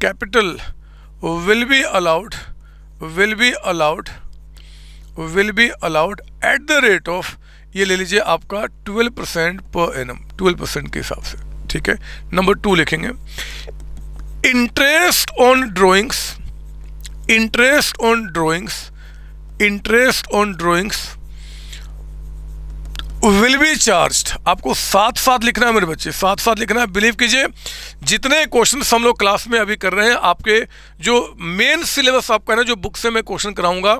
capital will be allowed will be allowed will be allowed at the rate of ये ले लीजिए आपका twelve percent per annum twelve percent के हिसाब से ठीक है नंबर टू लिखेंगे interest on drawings interest on drawings interest on drawings will be charge आपको साथ साथ लिखना है मेरे बच्चे साथ साथ लिखना है बिलीव कीजिए जितने क्वेश्चन हम लोग क्लास में अभी कर रहे हैं आपके जो मेन सिलेबस आपका ना जो बुक से मैं क्वेश्चन कराऊंगा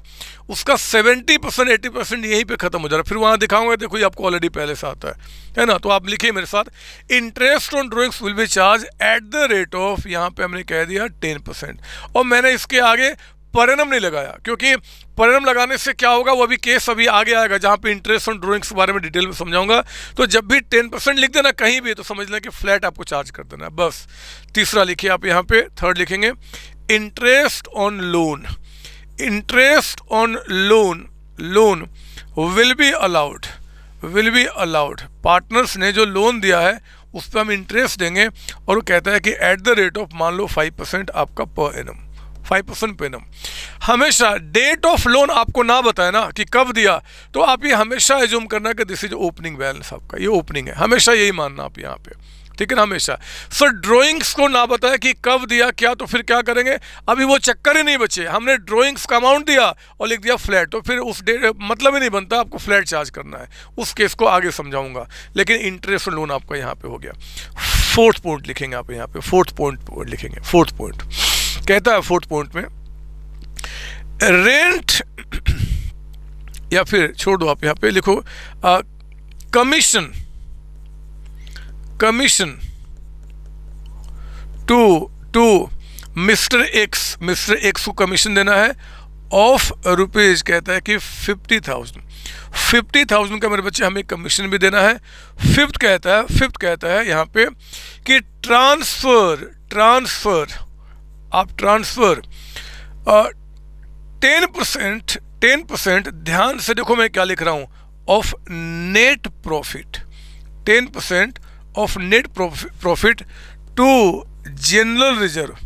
उसका 70 परसेंट एटी परसेंट यहीं पर ख़त्म हो जा रहा है फिर वहाँ दिखाऊंगा देखो ये आपको ऑलरेडी पहले से आता है है ना तो आप लिखिए मेरे साथ interest on drawings will be charge at the rate of यहाँ पर हमने कह दिया टेन और मैंने इसके आगे परिणाम नहीं लगाया क्योंकि परिणाम लगाने से क्या होगा वो अभी केस अभी आगे आएगा जहाँ पे इंटरेस्ट ऑन ड्रॉइंग्स के बारे में डिटेल में समझाऊंगा तो जब भी टेन परसेंट लिख देना कहीं भी तो समझ लें कि फ्लैट आपको चार्ज कर देना है बस तीसरा लिखिए आप यहाँ पे थर्ड लिखेंगे interest on loan interest on loan loan will be allowed will be allowed partners ने जो लोन दिया है उस पर हम इंटरेस्ट देंगे और वो कहता है कि एट द रेट ऑफ मान लो फाइव परसेंट आपका पर एनम फाइव परसेंट पेनम हमेशा डेट ऑफ लोन आपको ना बताए ना कि कब दिया तो आप ये हमेशा एज्यूम करना कि दिस इज ओपनिंग बैलेंस आपका ये ओपनिंग है हमेशा यही मानना आप यहाँ पे ठीक है ना हमेशा सर ड्राइंग्स को ना बताया कि कब दिया क्या तो फिर क्या करेंगे अभी वो चक्कर ही नहीं बचे हमने ड्राइंग्स का अमाउंट दिया और लिख दिया फ्लैट तो फिर उस डेट मतलब ही नहीं बनता आपको फ्लैट चार्ज करना है उस केस को आगे समझाऊंगा लेकिन इंटरेस्ट लोन आपका यहाँ पे हो गया फोर्थ पॉइंट लिखेंगे आप यहाँ पे फोर्थ पॉइंट लिखेंगे फोर्थ पॉइंट कहता है फोर्थ पॉइंट में रेंट या फिर छोड़ दो आप यहां पे लिखो commission commission to to mister X mister X को कमीशन देना है ऑफ रुपीज कहता है कि फिफ्टी थाउजेंड फिफ्टी थाउजेंड का मेरे बच्चे हमें कमीशन भी देना है फिफ्थ कहता है फिफ्थ कहता है यहां पे कि ट्रांसफ़र ट्रांसफ़र आप transfer ten percent ten percent ध्यान से देखो मैं क्या लिख रहा हूँ of net profit ten percent of net profit to general reserve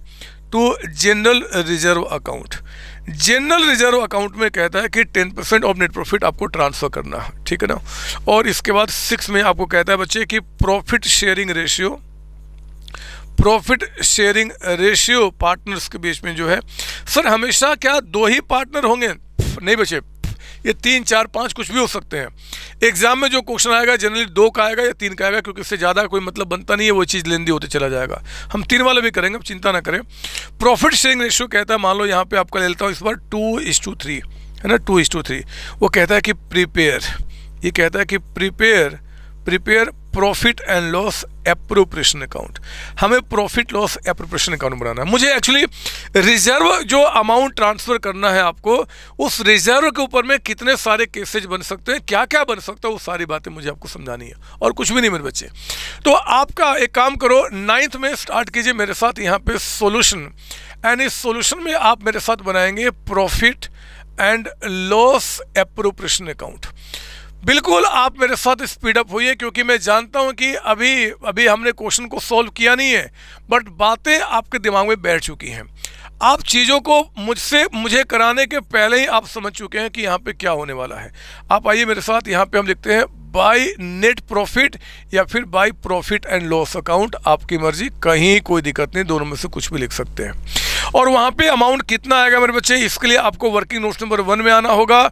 to general reserve account general reserve account में कहता है कि ten percent of net profit आपको ट्रांसफ़र करना है ठीक है ना और इसके बाद सिक्स में आपको कहता है बच्चे कि profit sharing ratio profit sharing ratio partners के बीच में जो है सर हमेशा क्या दो ही पार्टनर होंगे नहीं बचे ये तीन चार पाँच कुछ भी हो सकते हैं एग्जाम में जो क्वेश्चन आएगा जनरली दो का आएगा या तीन का आएगा क्योंकि इससे ज़्यादा कोई मतलब बनता नहीं है वो चीज़ लेंदी होते चला जाएगा हम तीन वाला भी करेंगे चिंता ना करें प्रॉफिट शेयरिंग रेशियो कहता है मान लो यहाँ पे आपका लेता हूँ इस बार टू इस टू थ्री है ना टू इस टू थ्री वो कहता है कि प्रिपेयर ये कहता है कि prepare prepare profit and loss appropriation account हमें प्रॉफिट लॉस एप्रोप्रिएशन अकाउंट बनाना है मुझे एक्चुअली रिजर्व जो अमाउंट ट्रांसफ़र करना है आपको उस रिजर्व के ऊपर में कितने सारे केसेज बन सकते हैं क्या क्या बन सकता है वो सारी बातें मुझे आपको समझानी है और कुछ भी नहीं मेरे बच्चे तो आपका एक काम करो नाइन्थ में स्टार्ट कीजिए मेरे साथ यहाँ पे सोल्यूशन एंड इस सोल्यूशन में आप मेरे साथ बनाएंगे profit and loss appropriation account बिल्कुल आप मेरे साथ स्पीड अप हुई है क्योंकि मैं जानता हूं कि अभी अभी हमने क्वेश्चन को सॉल्व किया नहीं है बट बातें आपके दिमाग में बैठ चुकी हैं आप चीज़ों को मुझसे मुझे कराने के पहले ही आप समझ चुके हैं कि यहाँ पे क्या होने वाला है आप आइए मेरे साथ यहाँ पे हम लिखते हैं बाई नेट प्रॉफिट या फिर by profit and loss account आपकी मर्जी कहीं कोई दिक्कत नहीं दोनों में से कुछ भी लिख सकते हैं और वहाँ पे अमाउंट कितना आएगा मेरे बच्चे इसके लिए आपको वर्किंग नोट्स नंबर वन में आना होगा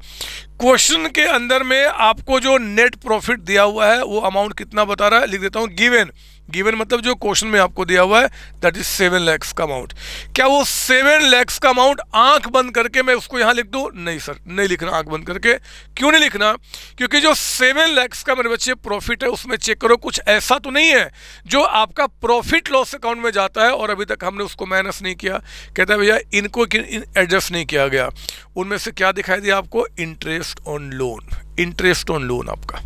क्वेश्चन के अंदर में आपको जो नेट प्रॉफिट दिया हुआ है वो अमाउंट कितना बता रहा है लिख देता हूँ गिवेन गिवन मतलब जो क्वेश्चन में आपको दिया हुआ है दैट इज सेवन लैक्स का अमाउंट क्या वो सेवन लैक्स का अमाउंट आंख बंद करके मैं उसको यहाँ लिख दूँ नहीं सर नहीं लिखना आंख बंद करके क्यों नहीं लिखना क्योंकि जो सेवन लैक्स का मेरे बच्चे प्रॉफिट है उसमें चेक करो कुछ ऐसा तो नहीं है जो आपका प्रॉफिट लॉस अकाउंट में जाता है और अभी तक हमने उसको माइनस नहीं किया कहता भैया इनको एडजस्ट नहीं किया गया उनमें से क्या दिखाई दिया आपको interest on loan interest on loan आपका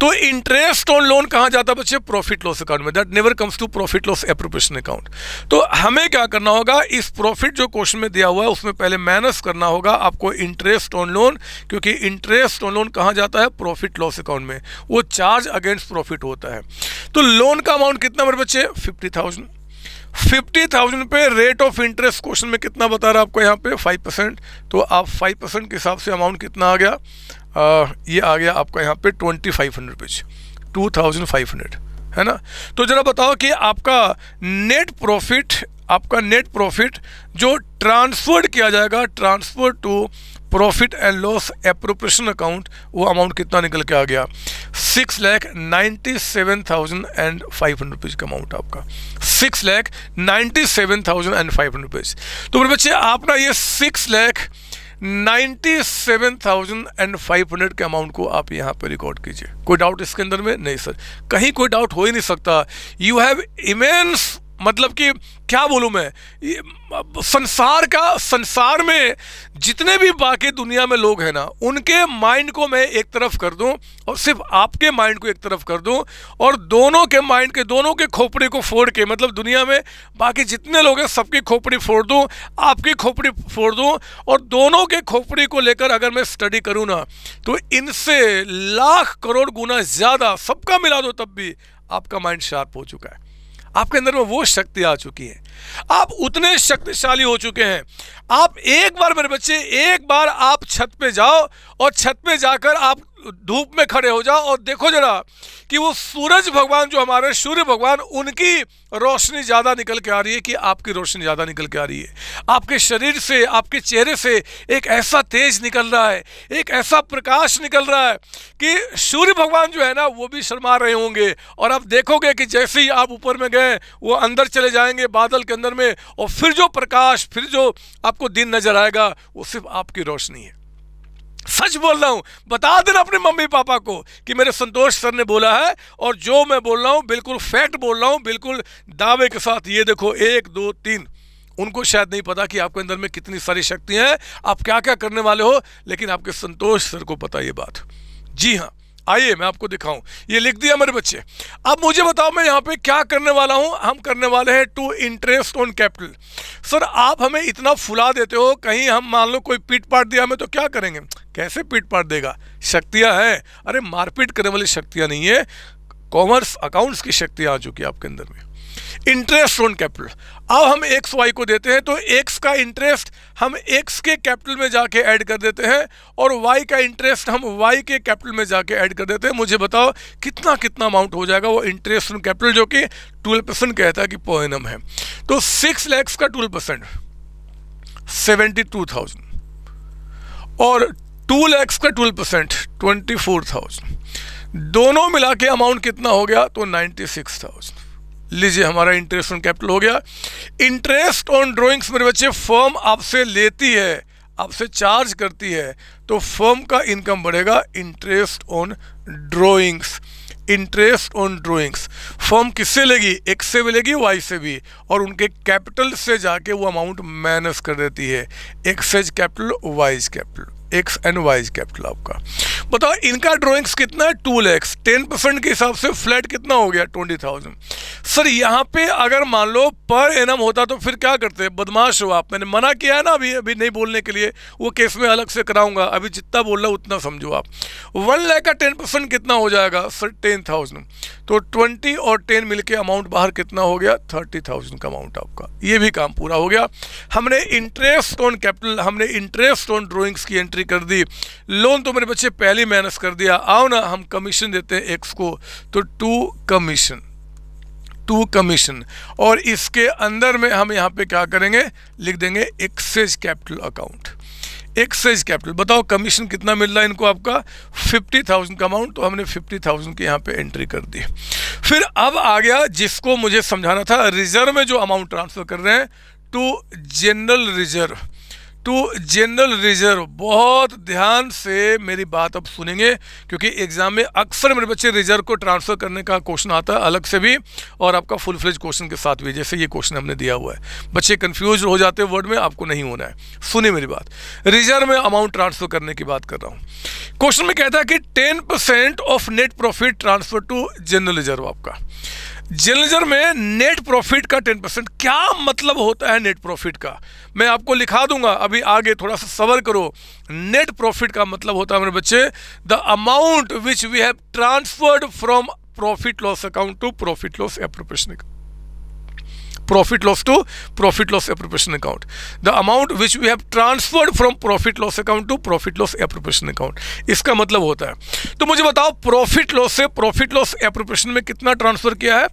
तो इंटरेस्ट ऑन लोन कहाँ जाता है बच्चे प्रॉफिट लॉस अकाउंट में that never comes to profit loss appropriation account तो हमें क्या करना होगा इस प्रॉफिट जो क्वेश्चन में दिया हुआ है उसमें पहले माइनस करना होगा आपको इंटरेस्ट ऑन लोन क्योंकि इंटरेस्ट ऑन लोन कहाँ जाता है प्रॉफिट लॉस अकाउंट में वो चार्ज अगेंस्ट प्रॉफिट होता है तो लोन का अमाउंट कितना मेरे बच्चे फिफ्टी थाउजेंड फिफ्टी थाउजेंड पे रेट ऑफ इंटरेस्ट क्वेश्चन में कितना बता रहा है आपको यहाँ पे फाइव परसेंट तो आप फाइव परसेंट के हिसाब से अमाउंट कितना आ गया ये आ गया आपका यहाँ पे twenty five hundred rupees two thousand five hundred है ना तो ज़रा बताओ कि आपका नेट प्रॉफिट आपका नेट प्रॉफिट जो ट्रांसफर्ड किया जाएगा transfer to profit and loss appropriation account वो अमाउंट कितना निकल के आ गया six lakh ninety seven thousand and five hundred rupees का अमाउंट आपका six lakh ninety seven thousand and five hundred rupees तो मेरे बच्चे आप ना ये six lakh 97,500 seven thousand and five hundred के अमाउंट को आप यहां पर रिकॉर्ड कीजिए कोई डाउट इसके अंदर में नहीं सर कहीं कोई डाउट हो ही नहीं सकता यू हैव इमेंस मतलब कि क्या बोलूँ मैं संसार का संसार में जितने भी बाकी दुनिया में लोग हैं ना उनके माइंड को मैं एक तरफ कर दूं और सिर्फ आपके माइंड को एक तरफ कर दूं और दोनों के माइंड के दोनों के खोपड़ी को फोड़ के मतलब दुनिया में बाकी जितने लोग हैं सबकी खोपड़ी फोड़ दूं आपकी खोपड़ी फोड़ दूं और दोनों के खोपड़ी को लेकर अगर मैं स्टडी करूँ ना तो इनसे लाख करोड़ गुना ज़्यादा सबका मिला दो तब भी आपका माइंड शार्प हो चुका है आपके अंदर में वो शक्ति आ चुकी है आप उतने शक्तिशाली हो चुके हैं आप एक बार मेरे बच्चे एक बार आप छत पे जाओ और छत पे जाकर आप धूप में खड़े हो जाओ और देखो जरा कि वो सूरज भगवान जो हमारे सूर्य भगवान उनकी रोशनी ज़्यादा निकल के आ रही है कि आपकी रोशनी ज़्यादा निकल के आ रही है आपके शरीर से आपके चेहरे से एक ऐसा तेज निकल रहा है एक ऐसा प्रकाश निकल रहा है कि सूर्य भगवान जो है ना वो भी शर्मा रहे होंगे और आप देखोगे कि जैसे ही आप ऊपर में गए वो अंदर चले जाएंगे बादल के अंदर में और फिर जो प्रकाश फिर जो आपको दिन नज़र आएगा वो सिर्फ आपकी रोशनी है सच बोल रहा हूँ बता देना अपने मम्मी पापा को कि मेरे संतोष सर ने बोला है और जो मैं बोल रहा हूँ बिल्कुल फैक्ट बोल रहा हूँ बिल्कुल दावे के साथ ये देखो एक दो तीन उनको शायद नहीं पता कि आपके अंदर में कितनी सारी शक्ति हैं आप क्या क्या करने वाले हो लेकिन आपके संतोष सर को पता ये बात जी हाँ आइए मैं आपको दिखाऊं ये लिख दिया मेरे बच्चे अब मुझे बताओ मैं यहाँ पे क्या करने वाला हूँ हम करने वाले हैं to interest on capital sir आप हमें इतना फुला देते हो कहीं हम मान लो कोई पीट पाट दिया हमें तो क्या करेंगे कैसे पीट पाट देगा शक्तियाँ हैं अरे मारपीट करने वाली शक्तियाँ नहीं है कॉमर्स अकाउंट्स की शक्तियाँ आ चुकी है आपके अंदर में इंटरेस्ट ऑन कैपिटल अब हम एक्स वाई को देते हैं तो एक्स का इंटरेस्ट हम एक्स के कैपिटल में जाके ऐड कर देते हैं और वाई का इंटरेस्ट हम वाई के कैपिटल में जाके ऐड कर देते हैं मुझे बताओ कितना कितना अमाउंट हो जाएगा वो इंटरेस्ट ऑन कैपिटल जो कि ट्वेल्व परसेंट कहता है कि पोएनम है तो सिक्स लैक्स का twelve percent seventy two thousand और टू लैक्स का twelve percent twenty four thousand दोनों मिला के अमाउंट कितना हो गया तो नाइन्टी सिक्स थाउजेंड लीजिए हमारा इंटरेस्ट ऑन कैपिटल हो गया इंटरेस्ट ऑन ड्रॉइंग्स मेरे बच्चे फर्म आपसे लेती है आपसे चार्ज करती है तो फर्म का इनकम बढ़ेगा interest on drawings interest on drawings firm किससे लेगी एक्स से भी लेगी वाई से भी और उनके कैपिटल से जाके वो अमाउंट माइनस कर देती है X's capital Y's capital X and Y's capital आपका बताओ इनका ड्रॉइंग्स कितना है टू लैक्स टेन परसेंट के हिसाब से फ्लैट कितना हो गया ट्वेंटी थाउजेंड सर यहाँ पे अगर मान लो पर एन होता तो फिर क्या करते बदमाश हो आप मैंने मना किया है ना अभी अभी नहीं बोलने के लिए वो केस में अलग से कराऊंगा अभी जितना बोल रहा उतना समझो आप वन लैख का टेन परसेंट कितना हो जाएगा सर टेन थाउजेंड तो ट्वेंटी और टेन मिलके अमाउंट बाहर कितना हो गया थर्टी थाउजेंड का अमाउंट आपका ये भी काम पूरा हो गया हमने इंटरेस्ट ऑन कैपिटल हमने इंटरेस्ट ऑन ड्रॉइंग्स की एंट्री कर दी लोन तो मेरे बच्चे पहले माइनस कर दिया आओ ना हम कमीशन देते हैं एक्स को तो टू कमीशन टू कमीशन और इसके अंदर में हम यहाँ पे क्या करेंगे लिख देंगे X's capital account X's capital बताओ कमीशन कितना मिल रहा है इनको आपका फिफ्टी थाउजेंड का अमाउंट तो हमने फिफ्टी थाउजेंड की यहाँ पे एंट्री कर दी फिर अब आ गया जिसको मुझे समझाना था रिजर्व में जो अमाउंट ट्रांसफ़र कर रहे हैं to general reserve to general reserve बहुत ध्यान से मेरी बात अब सुनेंगे क्योंकि एग्ज़ाम में अक्सर मेरे बच्चे रिजर्व को ट्रांसफ़र करने का क्वेश्चन आता है अलग से भी और आपका फुल फ्लेज क्वेश्चन के साथ भी जैसे ये क्वेश्चन हमने दिया हुआ है बच्चे कन्फ्यूज हो जाते हैं वर्ड में आपको नहीं होना है सुनिए मेरी बात रिजर्व में अमाउंट ट्रांसफ़र करने की बात कर रहा हूँ क्वेश्चन में कहता है कि ten of net profit transfer to general reserve आपका जेलजर में नेट प्रॉफिट का टेन परसेंट क्या मतलब होता है नेट प्रॉफिट का मैं आपको लिखा दूंगा अभी आगे थोड़ा सा सवर करो नेट प्रॉफिट का मतलब होता है मेरे बच्चे the amount which we have transferred from profit loss account to profit loss appropriation account profit loss to profit loss appropriation account the amount which we have transferred from profit loss account to profit loss appropriation account इसका मतलब होता है तो मुझे बताओ profit loss से profit loss appropriation में कितना ट्रांसफर किया है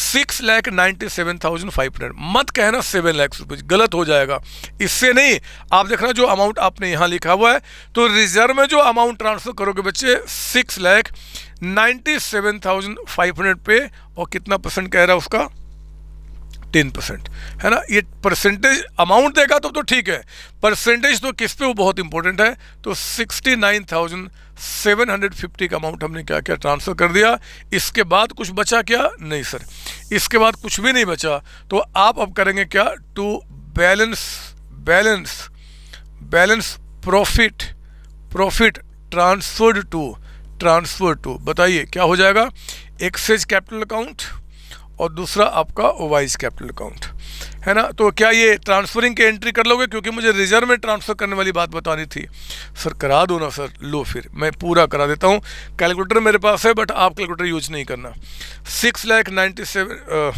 six lakh ninety seven thousand five hundred मत कहना सेवन लैक्स रुपीज गलत हो जाएगा इससे नहीं आप देखना जो अमाउंट आपने यहाँ लिखा हुआ है तो रिजर्व में जो अमाउंट ट्रांसफर करोगे बच्चे six lakh ninety seven thousand five hundred पे और कितना परसेंट कह रहा है उसका टेन परसेंट है ना ये परसेंटेज अमाउंट देगा तो तो ठीक है परसेंटेज तो किस पे वो बहुत इंपॉर्टेंट है तो sixty nine thousand seven hundred fifty का अमाउंट हमने क्या क्या ट्रांसफ़र कर दिया इसके बाद कुछ बचा क्या नहीं सर इसके बाद कुछ भी नहीं बचा तो आप अब करेंगे क्या to balance balance balance profit profit transferred to transfer to बताइए क्या हो जाएगा एक्सेज कैपिटल अकाउंट और दूसरा आपका ओवाइज कैपिटल अकाउंट है ना तो क्या ये ट्रांसफरिंग की एंट्री कर लोगे क्योंकि मुझे रिजर्व में ट्रांसफ़र करने वाली बात बतानी थी सर करा दो ना सर लो फिर मैं पूरा करा देता हूँ कैलकुलेटर मेरे पास है बट आप कैलकुलेटर यूज नहीं करना six lakh ninety seven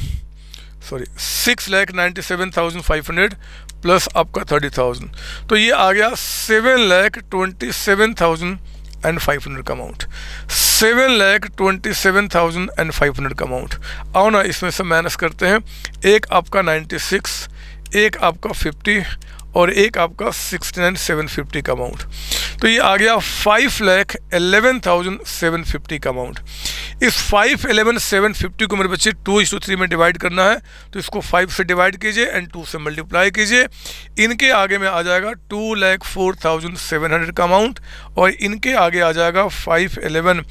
sorry six lakh ninety seven thousand five hundred plus आपका थर्टी थाउजेंड तो ये आ गया seven lakh twenty seven thousand and five hundred का amount seven lakh twenty seven thousand and five hundred का अमाउंट आओ ना इसमें से माइनस करते हैं एक आपका नाइन्टी सिक्स एक आपका फिफ्टी और एक आपका सिक्सटी नाइन सेवन फिफ्टी का अमाउंट तो ये आ गया five lakh eleven thousand seven fifty का अमाउंट इस फाइव एलेवन सेवन फिफ्टी को मेरे बच्चे टू इस टू थ्री में डिवाइड करना है तो इसको फाइव से डिवाइड कीजिए एंड टू से मल्टीप्लाई कीजिए इनके आगे में आ जाएगा two lakh four thousand seven hundred का अमाउंट और इनके आगे आ जाएगा फाइव एलेवन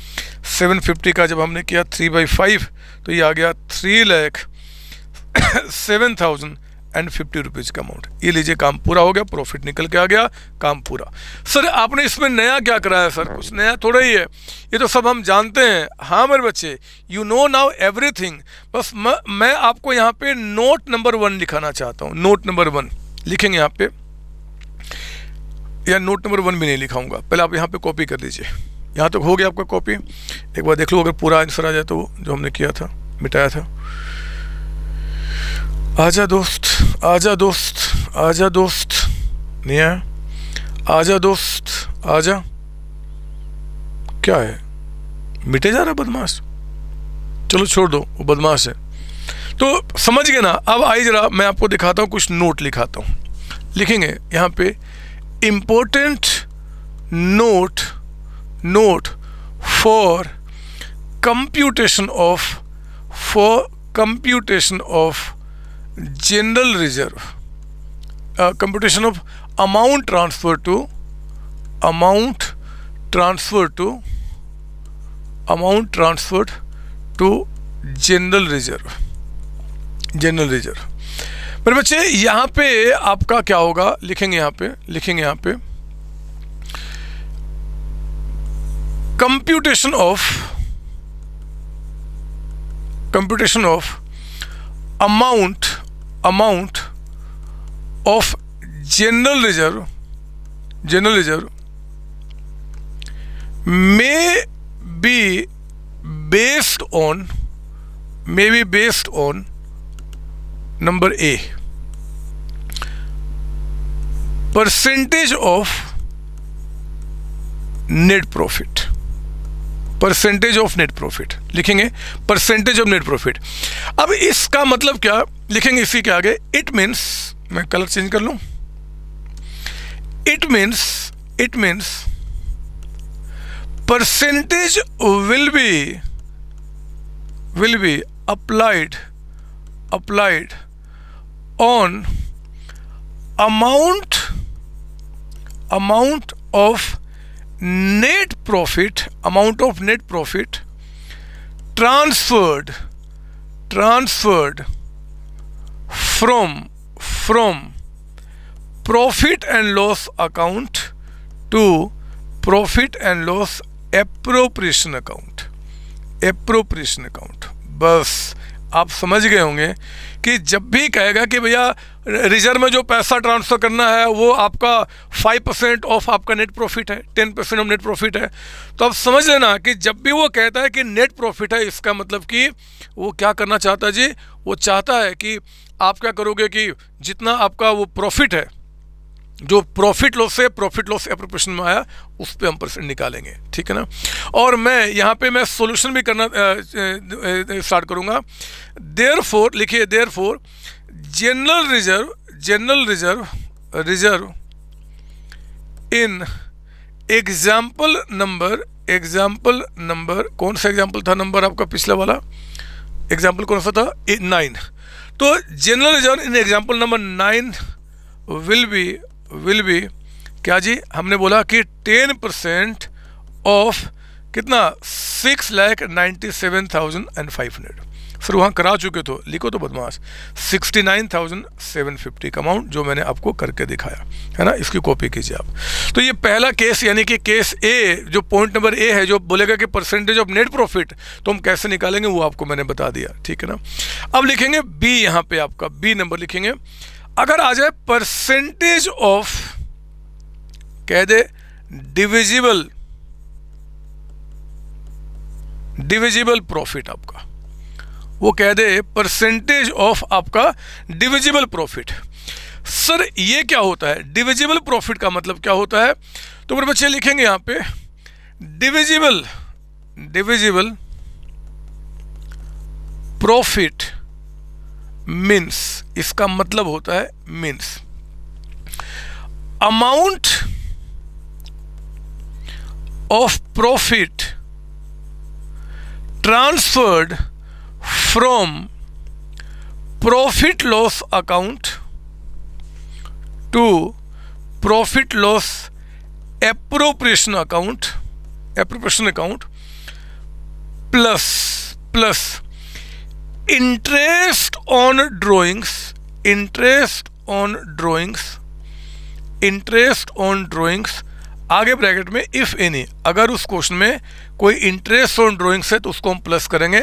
सेवन फिफ्टी का जब हमने किया थ्री बाई फाइव तो ये आ गया three lakh seven thousand and fifty rupees का अमाउंट ये लीजिए काम पूरा हो गया प्रॉफिट निकल के आ गया काम पूरा सर आपने इसमें नया क्या कराया सर कुछ नया थोड़ा ही है ये तो सब हम जानते हैं हाँ मेरे बच्चे यू नो नाउ एवरीथिंग बस म, मैं आपको यहाँ पे नोट नंबर वन लिखाना चाहता हूँ नोट नंबर वन लिखेंगे यहाँ पे या नोट नंबर वन भी नहीं लिखाऊंगा पहले आप यहाँ पे कॉपी कर लीजिए यहाँ तक तो हो गया आपका कॉपी एक बार देख लो अगर पूरा आंसर आ जाए तो जो हमने किया था मिटाया था आजा दोस्त आजा दोस्त आजा दोस्त नहीं है आजा दोस्त आजा क्या है मिटे जा रहा बदमाश चलो छोड़ दो वो बदमाश है तो समझ गए ना अब आई जरा मैं आपको दिखाता हूँ कुछ नोट लिखाता हूँ लिखेंगे यहाँ पे important note note for computation of for computation of general reserve uh, computation of amount transfer to amount transfer to amount transferred to general reserve general reserve मेरे बच्चे यहाँ पे आपका क्या होगा लिखेंगे यहाँ पे लिखेंगे यहाँ पे computation of computation of amount amount of general reserve general reserve may be based on may be based on number a percentage of net profit percentage of net profit लिखेंगे परसेंटेज ऑफ नेट प्रॉफिट अब इसका मतलब क्या लिखेंगे इसी के आगे it means मैं कलर चेंज कर लूं it means it means percentage will be will be applied applied on amount amount of net profit amount of net profit transferred transferred from from profit and loss account to profit and loss appropriation account appropriation account बस आप समझ गए होंगे कि जब भी कहेगा कि भैया रिजर्व में जो पैसा ट्रांसफ़र करना है वो आपका फाइव परसेंट ऑफ आपका नेट प्रॉफिट है ten percent of net profit है तो आप समझ लेना कि जब भी वो कहता है कि नेट प्रॉफिट है इसका मतलब कि वो क्या करना चाहता है जी वो चाहता है कि आप क्या करोगे कि जितना आपका वो प्रॉफिट है जो प्रॉफिट लॉस है प्रॉफिट लॉस एप्रोप्रिएशन में आया उस पर हम परसेंट निकालेंगे ठीक है ना और मैं यहाँ पे मैं सॉल्यूशन भी करना स्टार्ट करूँगा देयर फोर लिखिए therefore general reserve general reserve reserve in example number example number कौन सा एग्जाम्पल था नंबर आपका पिछला वाला एग्जाम्पल कौन सा था नाइन तो general reserve in example number nine will be will be क्या जी हमने बोला कि टेन परसेंट ऑफ कितना six lakh ninety seven thousand and five hundred sir वहाँ करा चुके तो लिखो तो बदमाश sixty nine thousand seven fifty का अमाउंट जो मैंने आपको करके दिखाया है ना इसकी कॉपी कीजिए आप तो ये पहला केस यानी कि केस ए जो पॉइंट नंबर ए है जो बोलेगा कि परसेंटेज ऑफ नेट प्रॉफिट तो हम कैसे निकालेंगे वो आपको मैंने बता दिया ठीक है ना अब लिखेंगे बी यहां पे आपका बी नंबर लिखेंगे अगर आ जाए परसेंटेज ऑफ कह दे डिविजिबल डिविजिबल प्रॉफिट आपका वो कह दे परसेंटेज ऑफ आपका डिविजिबल प्रॉफिट सर ये क्या होता है डिविजिबल प्रॉफिट का मतलब क्या होता है तो मेरे बच्चे लिखेंगे यहां पे डिविजिबल डिविजिबल प्रॉफिट मीन्स इसका मतलब होता है means amount of profit transferred from profit loss account to profit loss appropriation account appropriation account plus plus interest on drawings interest on drawings interest on drawings आगे bracket में if any अगर उस question में कोई interest on drawings है तो उसको हम प्लस करेंगे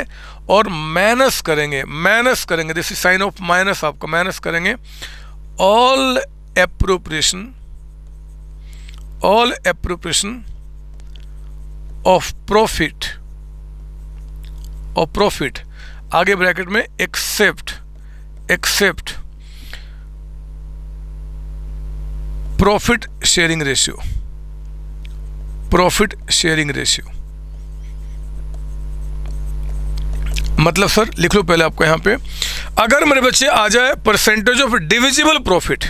और माइनस करेंगे माइनस करेंगे this is sign of minus आपका माइनस करेंगे all appropriation all appropriation of profit of profit आगे ब्रैकेट में except except profit sharing ratio profit sharing ratio मतलब सर लिख लो पहले आपको यहां पे अगर मेरे बच्चे आ जाए परसेंटेज ऑफ डिविजिबल प्रॉफिट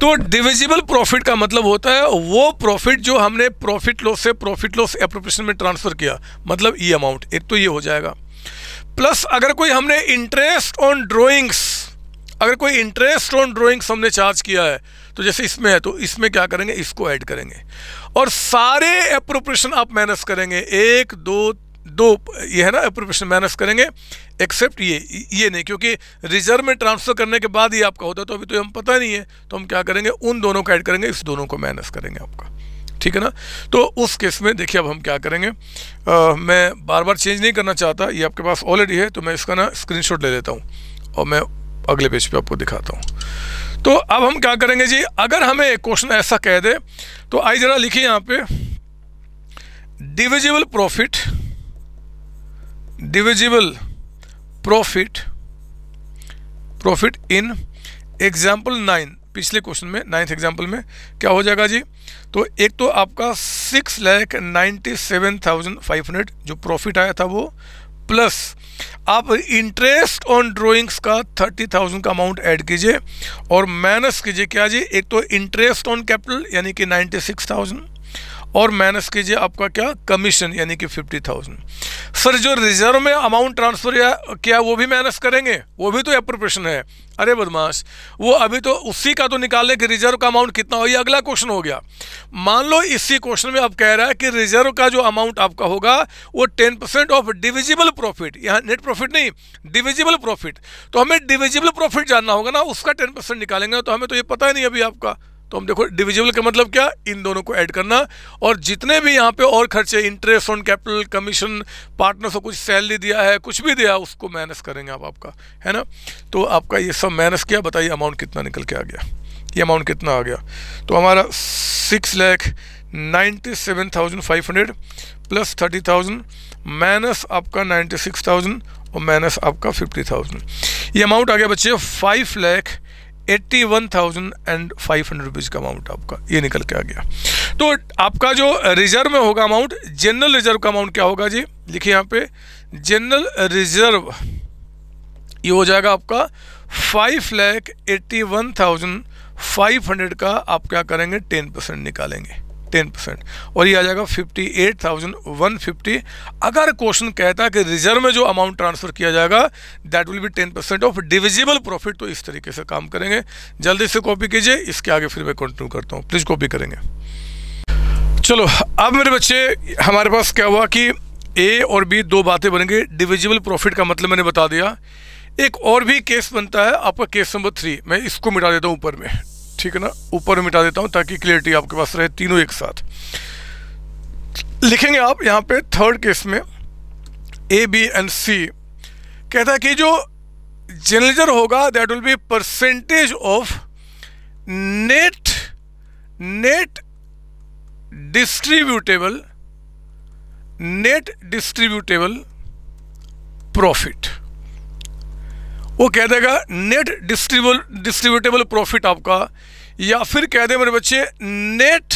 तो डिविजिबल प्रॉफिट का मतलब होता है वो प्रॉफिट जो हमने प्रॉफिट लॉस से प्रॉफिट लॉस एप्रोप्रेशन में ट्रांसफर किया मतलब ई अमाउंट एक तो ये हो जाएगा प्लस अगर कोई हमने इंटरेस्ट ऑन ड्राइंग्स अगर कोई इंटरेस्ट ऑन ड्राइंग्स हमने चार्ज किया है तो जैसे इसमें है तो इसमें क्या करेंगे इसको ऐड करेंगे और सारे अप्रोप्रिएशन आप माइनस करेंगे एक दो दो ये है ना अप्रोप्रिएशन माइनस करेंगे एक्सेप्ट ये ये नहीं क्योंकि रिजर्व में ट्रांसफ़र करने के बाद ही आपका होता है तो अभी तो हम पता नहीं है तो हम क्या करेंगे उन दोनों को ऐड करेंगे इस दोनों को माइनस करेंगे आपका ठीक है ना तो उस केस में देखिए अब हम क्या करेंगे आ, मैं बार बार चेंज नहीं करना चाहता ये आपके पास ऑलरेडी है तो मैं इसका ना स्क्रीनशॉट ले लेता हूँ और मैं अगले पेज पे आपको दिखाता हूँ तो अब हम क्या करेंगे जी अगर हमें क्वेश्चन ऐसा कह दे तो आई जरा लिखिए यहाँ पे divisible profit divisible profit profit in example nine पिछले क्वेश्चन में नाइन्थ एग्जाम्पल में क्या हो जाएगा जी तो एक तो आपका six lakh ninety seven thousand five hundred जो प्रॉफिट आया था वो प्लस आप इंटरेस्ट ऑन ड्राइंग्स का थर्टी थाउजेंड का अमाउंट ऐड कीजिए और माइनस कीजिए क्या जी एक तो इंटरेस्ट ऑन कैपिटल यानी कि नाइन्टी सिक्स थाउजेंड और माइनस कीजिए आपका क्या कमीशन यानी कि फिफ्टी थाउजेंड सर जो रिजर्व में अमाउंट ट्रांसफर किया वो भी माइनस करेंगे वो भी तो अप्रोप्रेशन है अरे बदमाश वो अभी तो उसी का तो लें कि रिजर्व का अमाउंट कितना हो ये अगला क्वेश्चन हो गया मान लो इसी क्वेश्चन में आप कह रहा है कि रिजर्व का जो अमाउंट आपका होगा वो ten percent of divisible profit यहाँ नेट प्रॉफिट नहीं डिविजिबल प्रॉफिट तो हमें डिविजिबल प्रॉफिट जानना होगा ना उसका टेन परसेंट निकालेंगे तो हमें तो ये पता ही नहीं अभी आपका तो हम देखो डिविजिबल का मतलब क्या इन दोनों को ऐड करना और जितने भी यहाँ पे और खर्चे interest on capital commission partner को कुछ सैलरी दिया है कुछ भी दिया उसको माइनस करेंगे आप आपका है ना तो आपका ये सब माइनस किया बताइए अमाउंट कितना निकल के आ गया ये अमाउंट कितना आ गया तो हमारा six lakh ninety seven thousand five hundred plus thirty thousand minus आपका नाइन्टी सिक्स थाउजेंड और माइनस आपका फिफ्टी थाउजेंड ये अमाउंट आ गया बच्चे five lakh eighty one thousand and five hundred rupees का अमाउंट आपका ये निकल के आ गया तो आपका जो रिजर्व में होगा अमाउंट जनरल रिजर्व का अमाउंट क्या होगा जी लिखिए यहाँ पे जनरल रिजर्व ये हो जाएगा आपका five lakh eighty one thousand five hundred का आप क्या करेंगे टेन परसेंट निकालेंगे टेन परसेंट और ये आ जाएगा fifty eight thousand one fifty अगर क्वेश्चन कहता है कि रिजर्व में जो अमाउंट ट्रांसफ़र किया जाएगा that will be ten percent of divisible profit तो इस तरीके से काम करेंगे जल्दी से कॉपी कीजिए इसके आगे फिर मैं कंटिन्यू करता हूँ प्लीज़ कॉपी करेंगे चलो अब मेरे बच्चे हमारे पास क्या हुआ कि ए और बी दो बातें बनेंगे डिविजिबल प्रॉफिट का मतलब मैंने बता दिया एक और भी केस बनता है आपका केस नंबर थ्री मैं इसको मिटा देता हूँ ऊपर में ठीक है ना ऊपर मिटा देता हूँ ताकि क्लियरिटी आपके पास रहे तीनों एक साथ लिखेंगे आप यहाँ पे थर्ड केस में ए बी एंड सी कहता है कि जो जनरेटर होगा that will be percentage of net net distributable net distributable profit वो कह देगा नेट डिस्ट्रीबल डिस्ट्रीब्यूटेबल प्रॉफिट आपका या फिर कह दे मेरे बच्चे नेट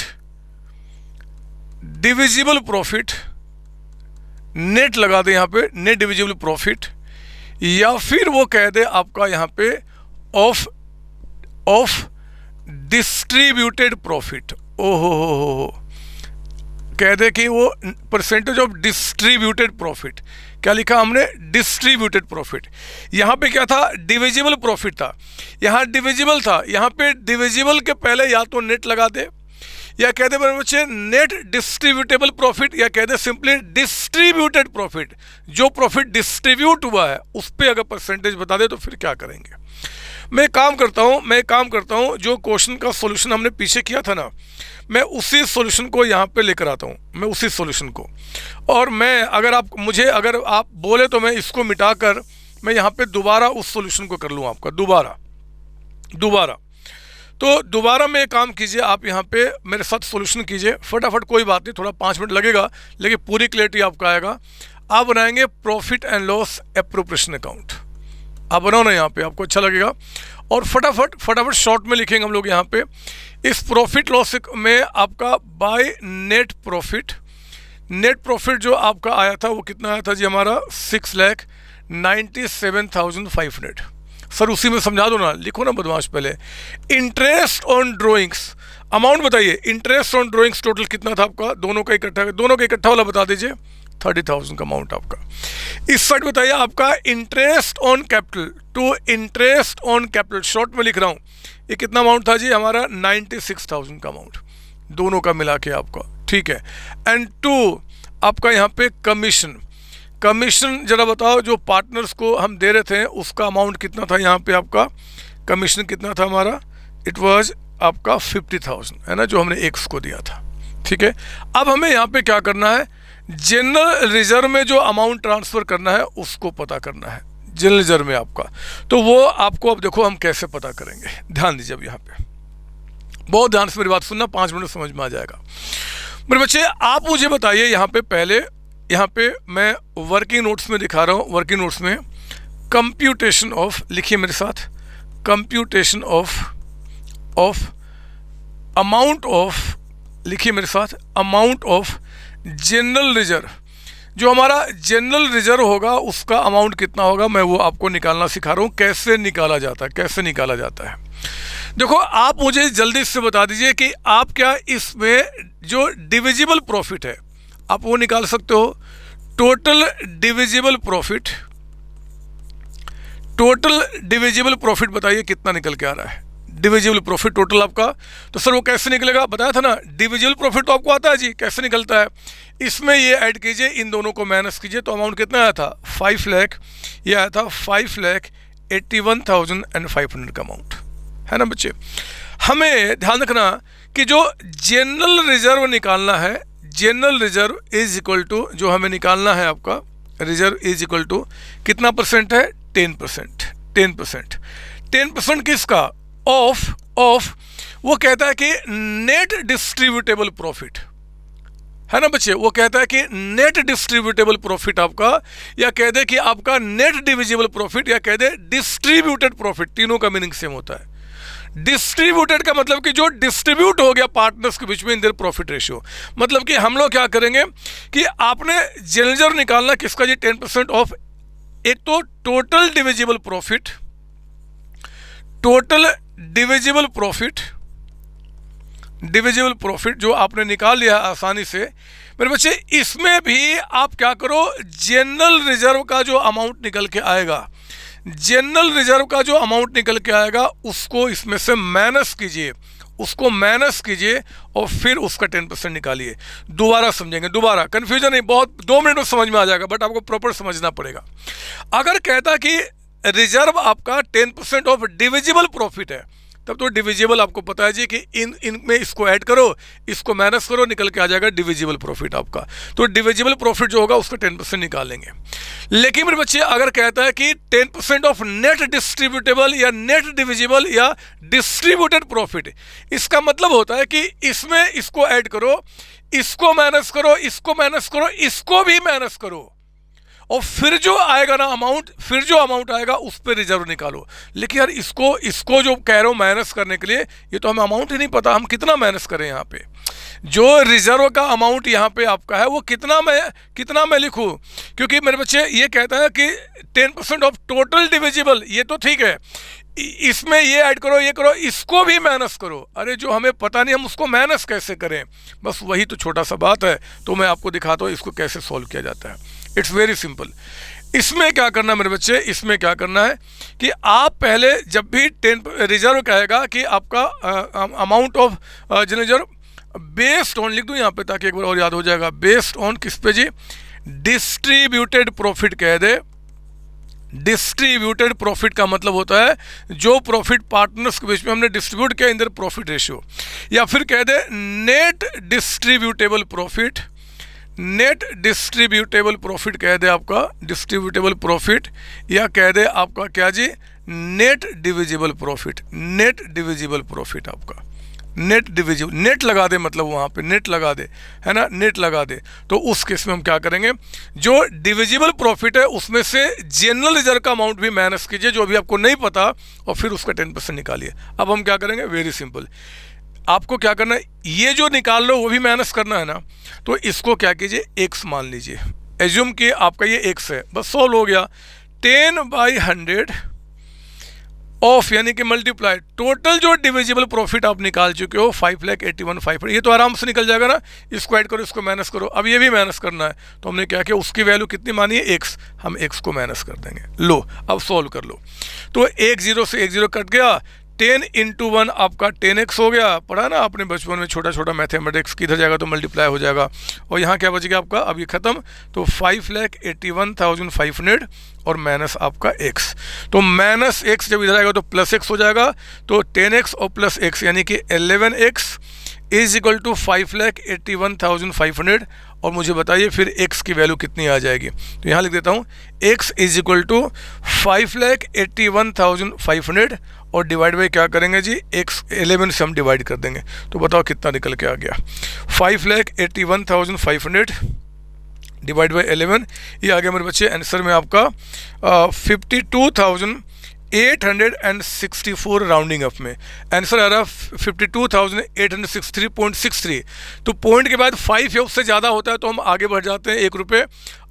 डिविजिबल प्रॉफिट नेट लगा दे यहाँ पे नेट डिविजिबल प्रॉफिट या फिर वो कह दे आपका यहाँ पे ऑफ ऑफ डिस्ट्रीब्यूटेड प्रॉफिट ओ हो हो हो कह दे कि वो परसेंटेज ऑफ डिस्ट्रीब्यूटेड प्रॉफिट क्या लिखा हमने डिस्ट्रीब्यूटेड प्रॉफिट यहाँ पे क्या था डिविजिबल प्रॉफिट था यहाँ डिविजिबल था यहाँ पे डिविजिबल के पहले या तो नेट लगा दे या कह दे बच्चे नेट डिस्ट्रीब्यूटेबल प्रॉफिट या कह दे सिंपली डिस्ट्रीब्यूटेड प्रॉफिट जो प्रॉफिट डिस्ट्रीब्यूट हुआ है उस पर अगर परसेंटेज बता दे तो फिर क्या करेंगे मैं काम करता हूँ मैं काम करता हूँ जो क्वेश्चन का सोल्यूशन हमने पीछे किया था ना मैं उसी सोल्यूशन को यहाँ पर लेकर आता हूँ मैं उसी सोल्यूशन को और मैं अगर आप मुझे अगर आप बोले तो मैं इसको मिटा कर मैं यहाँ पर दोबारा उस सोल्यूशन को कर लूँ आपका दोबारा दोबारा तो दोबारा में काम कीजिए आप यहाँ पे मेरे साथ सोल्यूशन कीजिए फटाफट कोई बात नहीं थोड़ा पाँच मिनट लगेगा लेकिन पूरी क्लियरिटी आपका आएगा आप बनाएंगे profit and loss appropriation account आप बनाओ ना यहाँ पे आपको अच्छा लगेगा और फटाफट फटाफट शॉर्ट में लिखेंगे हम लोग यहाँ पे इस प्रॉफिट लॉस में आपका by net profit net profit जो आपका आया था वो कितना आया था जी हमारा six lakh ninety seven thousand five hundred sir उसी में समझा दो ना लिखो ना बदमाश पहले इंटरेस्ट ऑन ड्रॉइंग्स अमाउंट बताइए इंटरेस्ट ऑन ड्रॉइंग्स टोटल कितना था आपका दोनों का इकट्ठा दोनों का इकट्ठा वाला बता दीजिए थर्टी थाउजेंड का अमाउंट आपका इस साइड बताइए आपका interest on capital to interest on capital short में लिख रहा हूँ ये कितना अमाउंट था जी हमारा नाइन्टी सिक्स थाउजेंड का अमाउंट दोनों का मिला के आपका ठीक है एंड टू आपका यहाँ पे कमीशन कमीशन जरा बताओ जो पार्टनर्स को हम दे रहे थे उसका अमाउंट कितना था यहाँ पे आपका कमीशन कितना था हमारा इट वॉज आपका फिफ्टी थाउजेंड है ना जो हमने एक्स को दिया था ठीक है अब हमें यहाँ पे क्या करना है जनरल रिजर्व में जो अमाउंट ट्रांसफ़र करना है उसको पता करना है जनरल रिजर्व में आपका तो वो आपको अब देखो हम कैसे पता करेंगे ध्यान दीजिए अब यहाँ पे बहुत ध्यान से मेरी बात सुनना पाँच मिनट समझ में आ जाएगा मेरे बच्चे आप मुझे बताइए यहाँ पे पहले यहाँ पे मैं वर्किंग नोट्स में दिखा रहा हूँ वर्किंग नोट्स में कंप्यूटेशन ऑफ लिखिए मेरे साथ computation of of amount of लिखिए मेरे साथ अमाउंट ऑफ जनरल रिजर्व जो हमारा जनरल रिजर्व होगा उसका अमाउंट कितना होगा मैं वो आपको निकालना सिखा रहा हूँ कैसे निकाला जाता है कैसे निकाला जाता है देखो आप मुझे जल्दी से बता दीजिए कि आप क्या इसमें जो डिविजिबल प्रॉफिट है आप वो निकाल सकते हो total divisible profit total divisible profit बताइए कितना निकल के आ रहा है डिविजिबल प्रॉफिट टोटल आपका तो सर वो कैसे निकलेगा बताया था ना डिविजिबल प्रॉफिट तो आपको आता है जी कैसे निकलता है इसमें ये ऐड कीजिए इन दोनों को माइनस कीजिए तो अमाउंट कितना आया था फाइव लैख ये आया था five lakh eighty one thousand and five hundred का अमाउंट है ना बच्चे हमें ध्यान रखना कि जो जनरल रिजर्व निकालना है general reserve is equal to जो हमें निकालना है आपका रिजर्व इज इक्वल टू कितना परसेंट है ten percent ten percent ten percent किसका ऑफ ऑफ वो कहता है कि नेट डिस्ट्रीब्यूटेबल प्रॉफिट है ना बच्चे वो कहता है कि नेट डिस्ट्रीब्यूटेबल प्रॉफिट आपका या कह दे कि आपका नेट डिविजिबल प्रॉफिट या कह दे डिस्ट्रीब्यूटेड प्रॉफिट तीनों का मीनिंग सेम होता है डिस्ट्रीब्यूटेड का मतलब कि जो डिस्ट्रीब्यूट हो गया पार्टनर्स के बीच में इन देर प्रॉफिट रेशियो मतलब कि हम लोग क्या करेंगे कि आपने जेनेजर निकालना किसका जी टेन परसेंट ऑफ एक तो total divisible profit total divisible profit divisible profit जो आपने निकाल लिया आसानी से मेरे बच्चे इसमें भी आप क्या करो जनरल रिजर्व का जो अमाउंट निकल के आएगा जनरल रिजर्व का जो अमाउंट निकल के आएगा उसको इसमें से माइनस कीजिए उसको माइनस कीजिए और फिर उसका टेन परसेंट निकालिए दोबारा समझेंगे दोबारा कन्फ्यूजन नहीं बहुत दो मिनट में समझ में आ जाएगा बट आपको प्रॉपर समझना पड़ेगा अगर कहता कि रिजर्व आपका ten percent of divisible profit है तब तो डिविजिबल आपको पता है जी कि इन इनमें इसको ऐड करो इसको माइनस करो निकल के आ जाएगा डिविजिबल प्रॉफिट आपका तो डिविजिबल प्रॉफिट जो होगा उसका टेन परसेंट निकालेंगे लेकिन मेरे बच्चे अगर कहता है कि ten percent of net distributable या नेट डिविजिबल या डिस्ट्रीब्यूटेड प्रॉफिट इसका मतलब होता है कि इसमें इसको ऐड करो इसको माइनस करो इसको माइनस करो इसको भी माइनस करो और फिर जो आएगा ना अमाउंट फिर जो अमाउंट आएगा उस पर रिजर्व निकालो लेकिन यार इसको इसको जो कह रहे हो माइनस करने के लिए ये तो हमें अमाउंट ही नहीं पता हम कितना माइनस करें यहाँ पे जो रिजर्व का अमाउंट यहाँ पे आपका है वो कितना मैं कितना मैं लिखूँ क्योंकि मेरे बच्चे ये कहता है कि ten percent of total divisible ये तो ठीक है इसमें ये ऐड करो ये करो इसको भी माइनस करो अरे जो हमें पता नहीं हम उसको माइनस कैसे करें बस वही तो छोटा सा बात है तो मैं आपको दिखाता हूँ इसको कैसे सॉल्व किया जाता है इट्स वेरी सिंपल इसमें क्या करना मेरे बच्चे इसमें क्या करना है कि आप पहले जब भी टेन रिजर्व कहेगा कि आपका amount of reserve based on लिख दूँ यहाँ पे ताकि एक बार और याद हो जाएगा बेस्ड ऑन किस पे जी डिस्ट्रीब्यूटेड प्रॉफिट कह दे डिस्ट्रीब्यूटेड प्रॉफिट का मतलब होता है जो प्रॉफिट पार्टनर्स के बीच में हमने डिस्ट्रीब्यूट किया इन प्रॉफिट रेशियो या फिर कह दे net distributable profit net distributable profit कह दे आपका डिस्ट्रीब्यूटेबल प्रॉफिट या कह दे आपका क्या जी net divisible profit net divisible profit आपका नेट डिविजिबल नेट लगा दे मतलब वहाँ पे नेट लगा दे है ना नेट लगा दे तो उस केस में हम क्या करेंगे जो डिविजिबल प्रॉफिट है उसमें से जनरल रिजर्व का अमाउंट भी माइनस कीजिए जो अभी आपको नहीं पता और फिर उसका टेन परसेंट निकालिए अब हम क्या करेंगे वेरी सिंपल आपको क्या करना है ये जो निकाल लो वो भी माइनस करना है ना तो इसको क्या कीजिए एक्स मान लीजिए एज्यूम कि आपका ये एक्स है बस सोल्व हो गया टेन बाई हंड्रेड ऑफ यानी कि मल्टीप्लाई टोटल जो डिविजिबल प्रॉफिट आप निकाल चुके हो five lakh eighty one five ये तो आराम से निकल जाएगा ना इसको ऐड करो इसको माइनस करो अब ये भी माइनस करना है तो हमने क्या किया उसकी वैल्यू कितनी मानी है एक्स हम एक्स को माइनस कर देंगे लो अब सॉल्व कर लो तो एक जीरो से एक जीरो कट गया टेन इंटू वन आपका टेन एक्स हो गया पढ़ा ना आपने बचपन में छोटा छोटा मैथमेटिक्स किधर जाएगा तो मल्टीप्लाई हो जाएगा और यहाँ क्या बच गया आपका अब ये ख़त्म तो five lakh eighty one thousand five hundred और माइनस आपका एक्स तो माइनस एक्स जब इधर आएगा तो प्लस एक्स हो जाएगा तो टेन एक्स और प्लस एक्स यानी कि eleven x is equal to five lakh eighty one thousand five hundred और मुझे बताइए फिर x की वैल्यू कितनी आ जाएगी तो यहाँ लिख देता हूँ x is equal to five lakh eighty one thousand five hundred और डिवाइड बाई क्या करेंगे जी एक एलेवन से हम डिवाइड कर देंगे तो बताओ कितना निकल के आ गया five lakh eighty one thousand five hundred divide by eleven ये आ गया मेरे बच्चे आंसर में आपका fifty two thousand 864 rounding up में आंसर आ रहा फिफ्टी तो पॉइंट के बाद फाइव योग से ज़्यादा होता है तो हम आगे बढ़ जाते हैं एक रुपये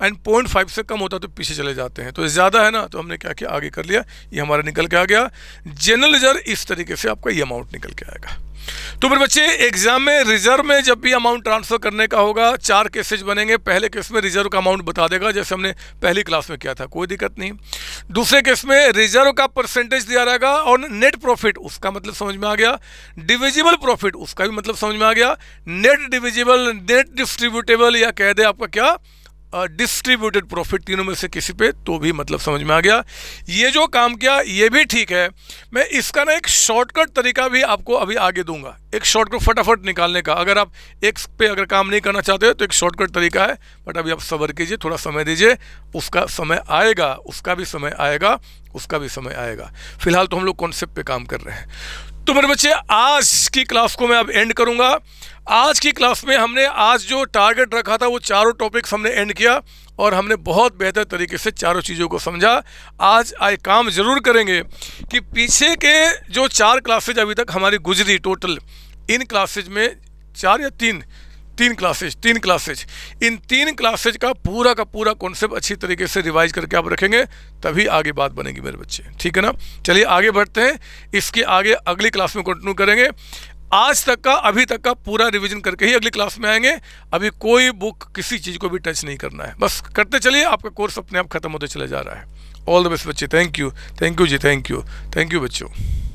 एंड पॉइंट फाइव से कम होता है तो पीछे चले जाते हैं तो ज़्यादा है ना तो हमने क्या किया आगे कर लिया ये हमारा निकल के आ गया जनरल रिजर्व इस तरीके से आपका ये अमाउंट निकल के आएगा तो फिर बच्चे एग्जाम में रिजर्व में जब भी अमाउंट ट्रांसफ़र करने का होगा चार केसेज बनेंगे पहले केस में रिजर्व का अमाउंट बता देगा जैसे हमने पहली क्लास में किया था कोई दिक्कत नहीं दूसरे केस में रिजर्व का परसेंटेज दिया रहेगा और नेट प्रॉफिट उसका मतलब समझ में आ गया डिविजिबल प्रॉफिट उसका भी मतलब समझ में आ गया नेट डिविजिबल नेट डिस्ट्रीब्यूटेबल या कह दे आपका क्या डिस्ट्रीब्यूटेड प्रॉफिट तीनों में से किसी पे तो भी मतलब समझ में आ गया ये जो काम किया ये भी ठीक है मैं इसका ना एक शॉर्टकट तरीका भी आपको अभी आगे दूंगा एक शॉर्टकट फटाफट निकालने का अगर आप एक पे अगर काम नहीं करना चाहते हो तो एक शॉर्टकट तरीका है बट अभी आप सबर कीजिए थोड़ा समय दीजिए उसका समय आएगा उसका भी समय आएगा उसका भी समय आएगा फिलहाल तो हम लोग कॉन्सेप्ट पे काम कर रहे हैं तो मेरे बच्चे आज की क्लास को मैं अब एंड करूँगा आज की क्लास में हमने आज जो टारगेट रखा था वो चारों टॉपिक्स हमने एंड किया और हमने बहुत बेहतर तरीके से चारों चीज़ों को समझा आज आए काम ज़रूर करेंगे कि पीछे के जो चार क्लासेज अभी तक हमारी गुजरी टोटल इन क्लासेज में चार या तीन तीन क्लासेज तीन क्लासेज इन तीन क्लासेज का पूरा का पूरा कॉन्सेप्ट अच्छी तरीके से रिवाइज करके आप रखेंगे तभी आगे बात बनेगी मेरे बच्चे ठीक है ना चलिए आगे बढ़ते हैं इसके आगे अगली क्लास में कंटिन्यू करेंगे आज तक का अभी तक का पूरा रिवीजन करके ही अगली क्लास में आएंगे अभी कोई बुक किसी चीज़ को भी टच नहीं करना है बस करते चलिए आपका कोर्स अपने आप खत्म होते चले जा रहा है ऑल द बेस्ट बच्चे थैंक यू थैंक यू जी थैंक यू थैंक यू बच्चों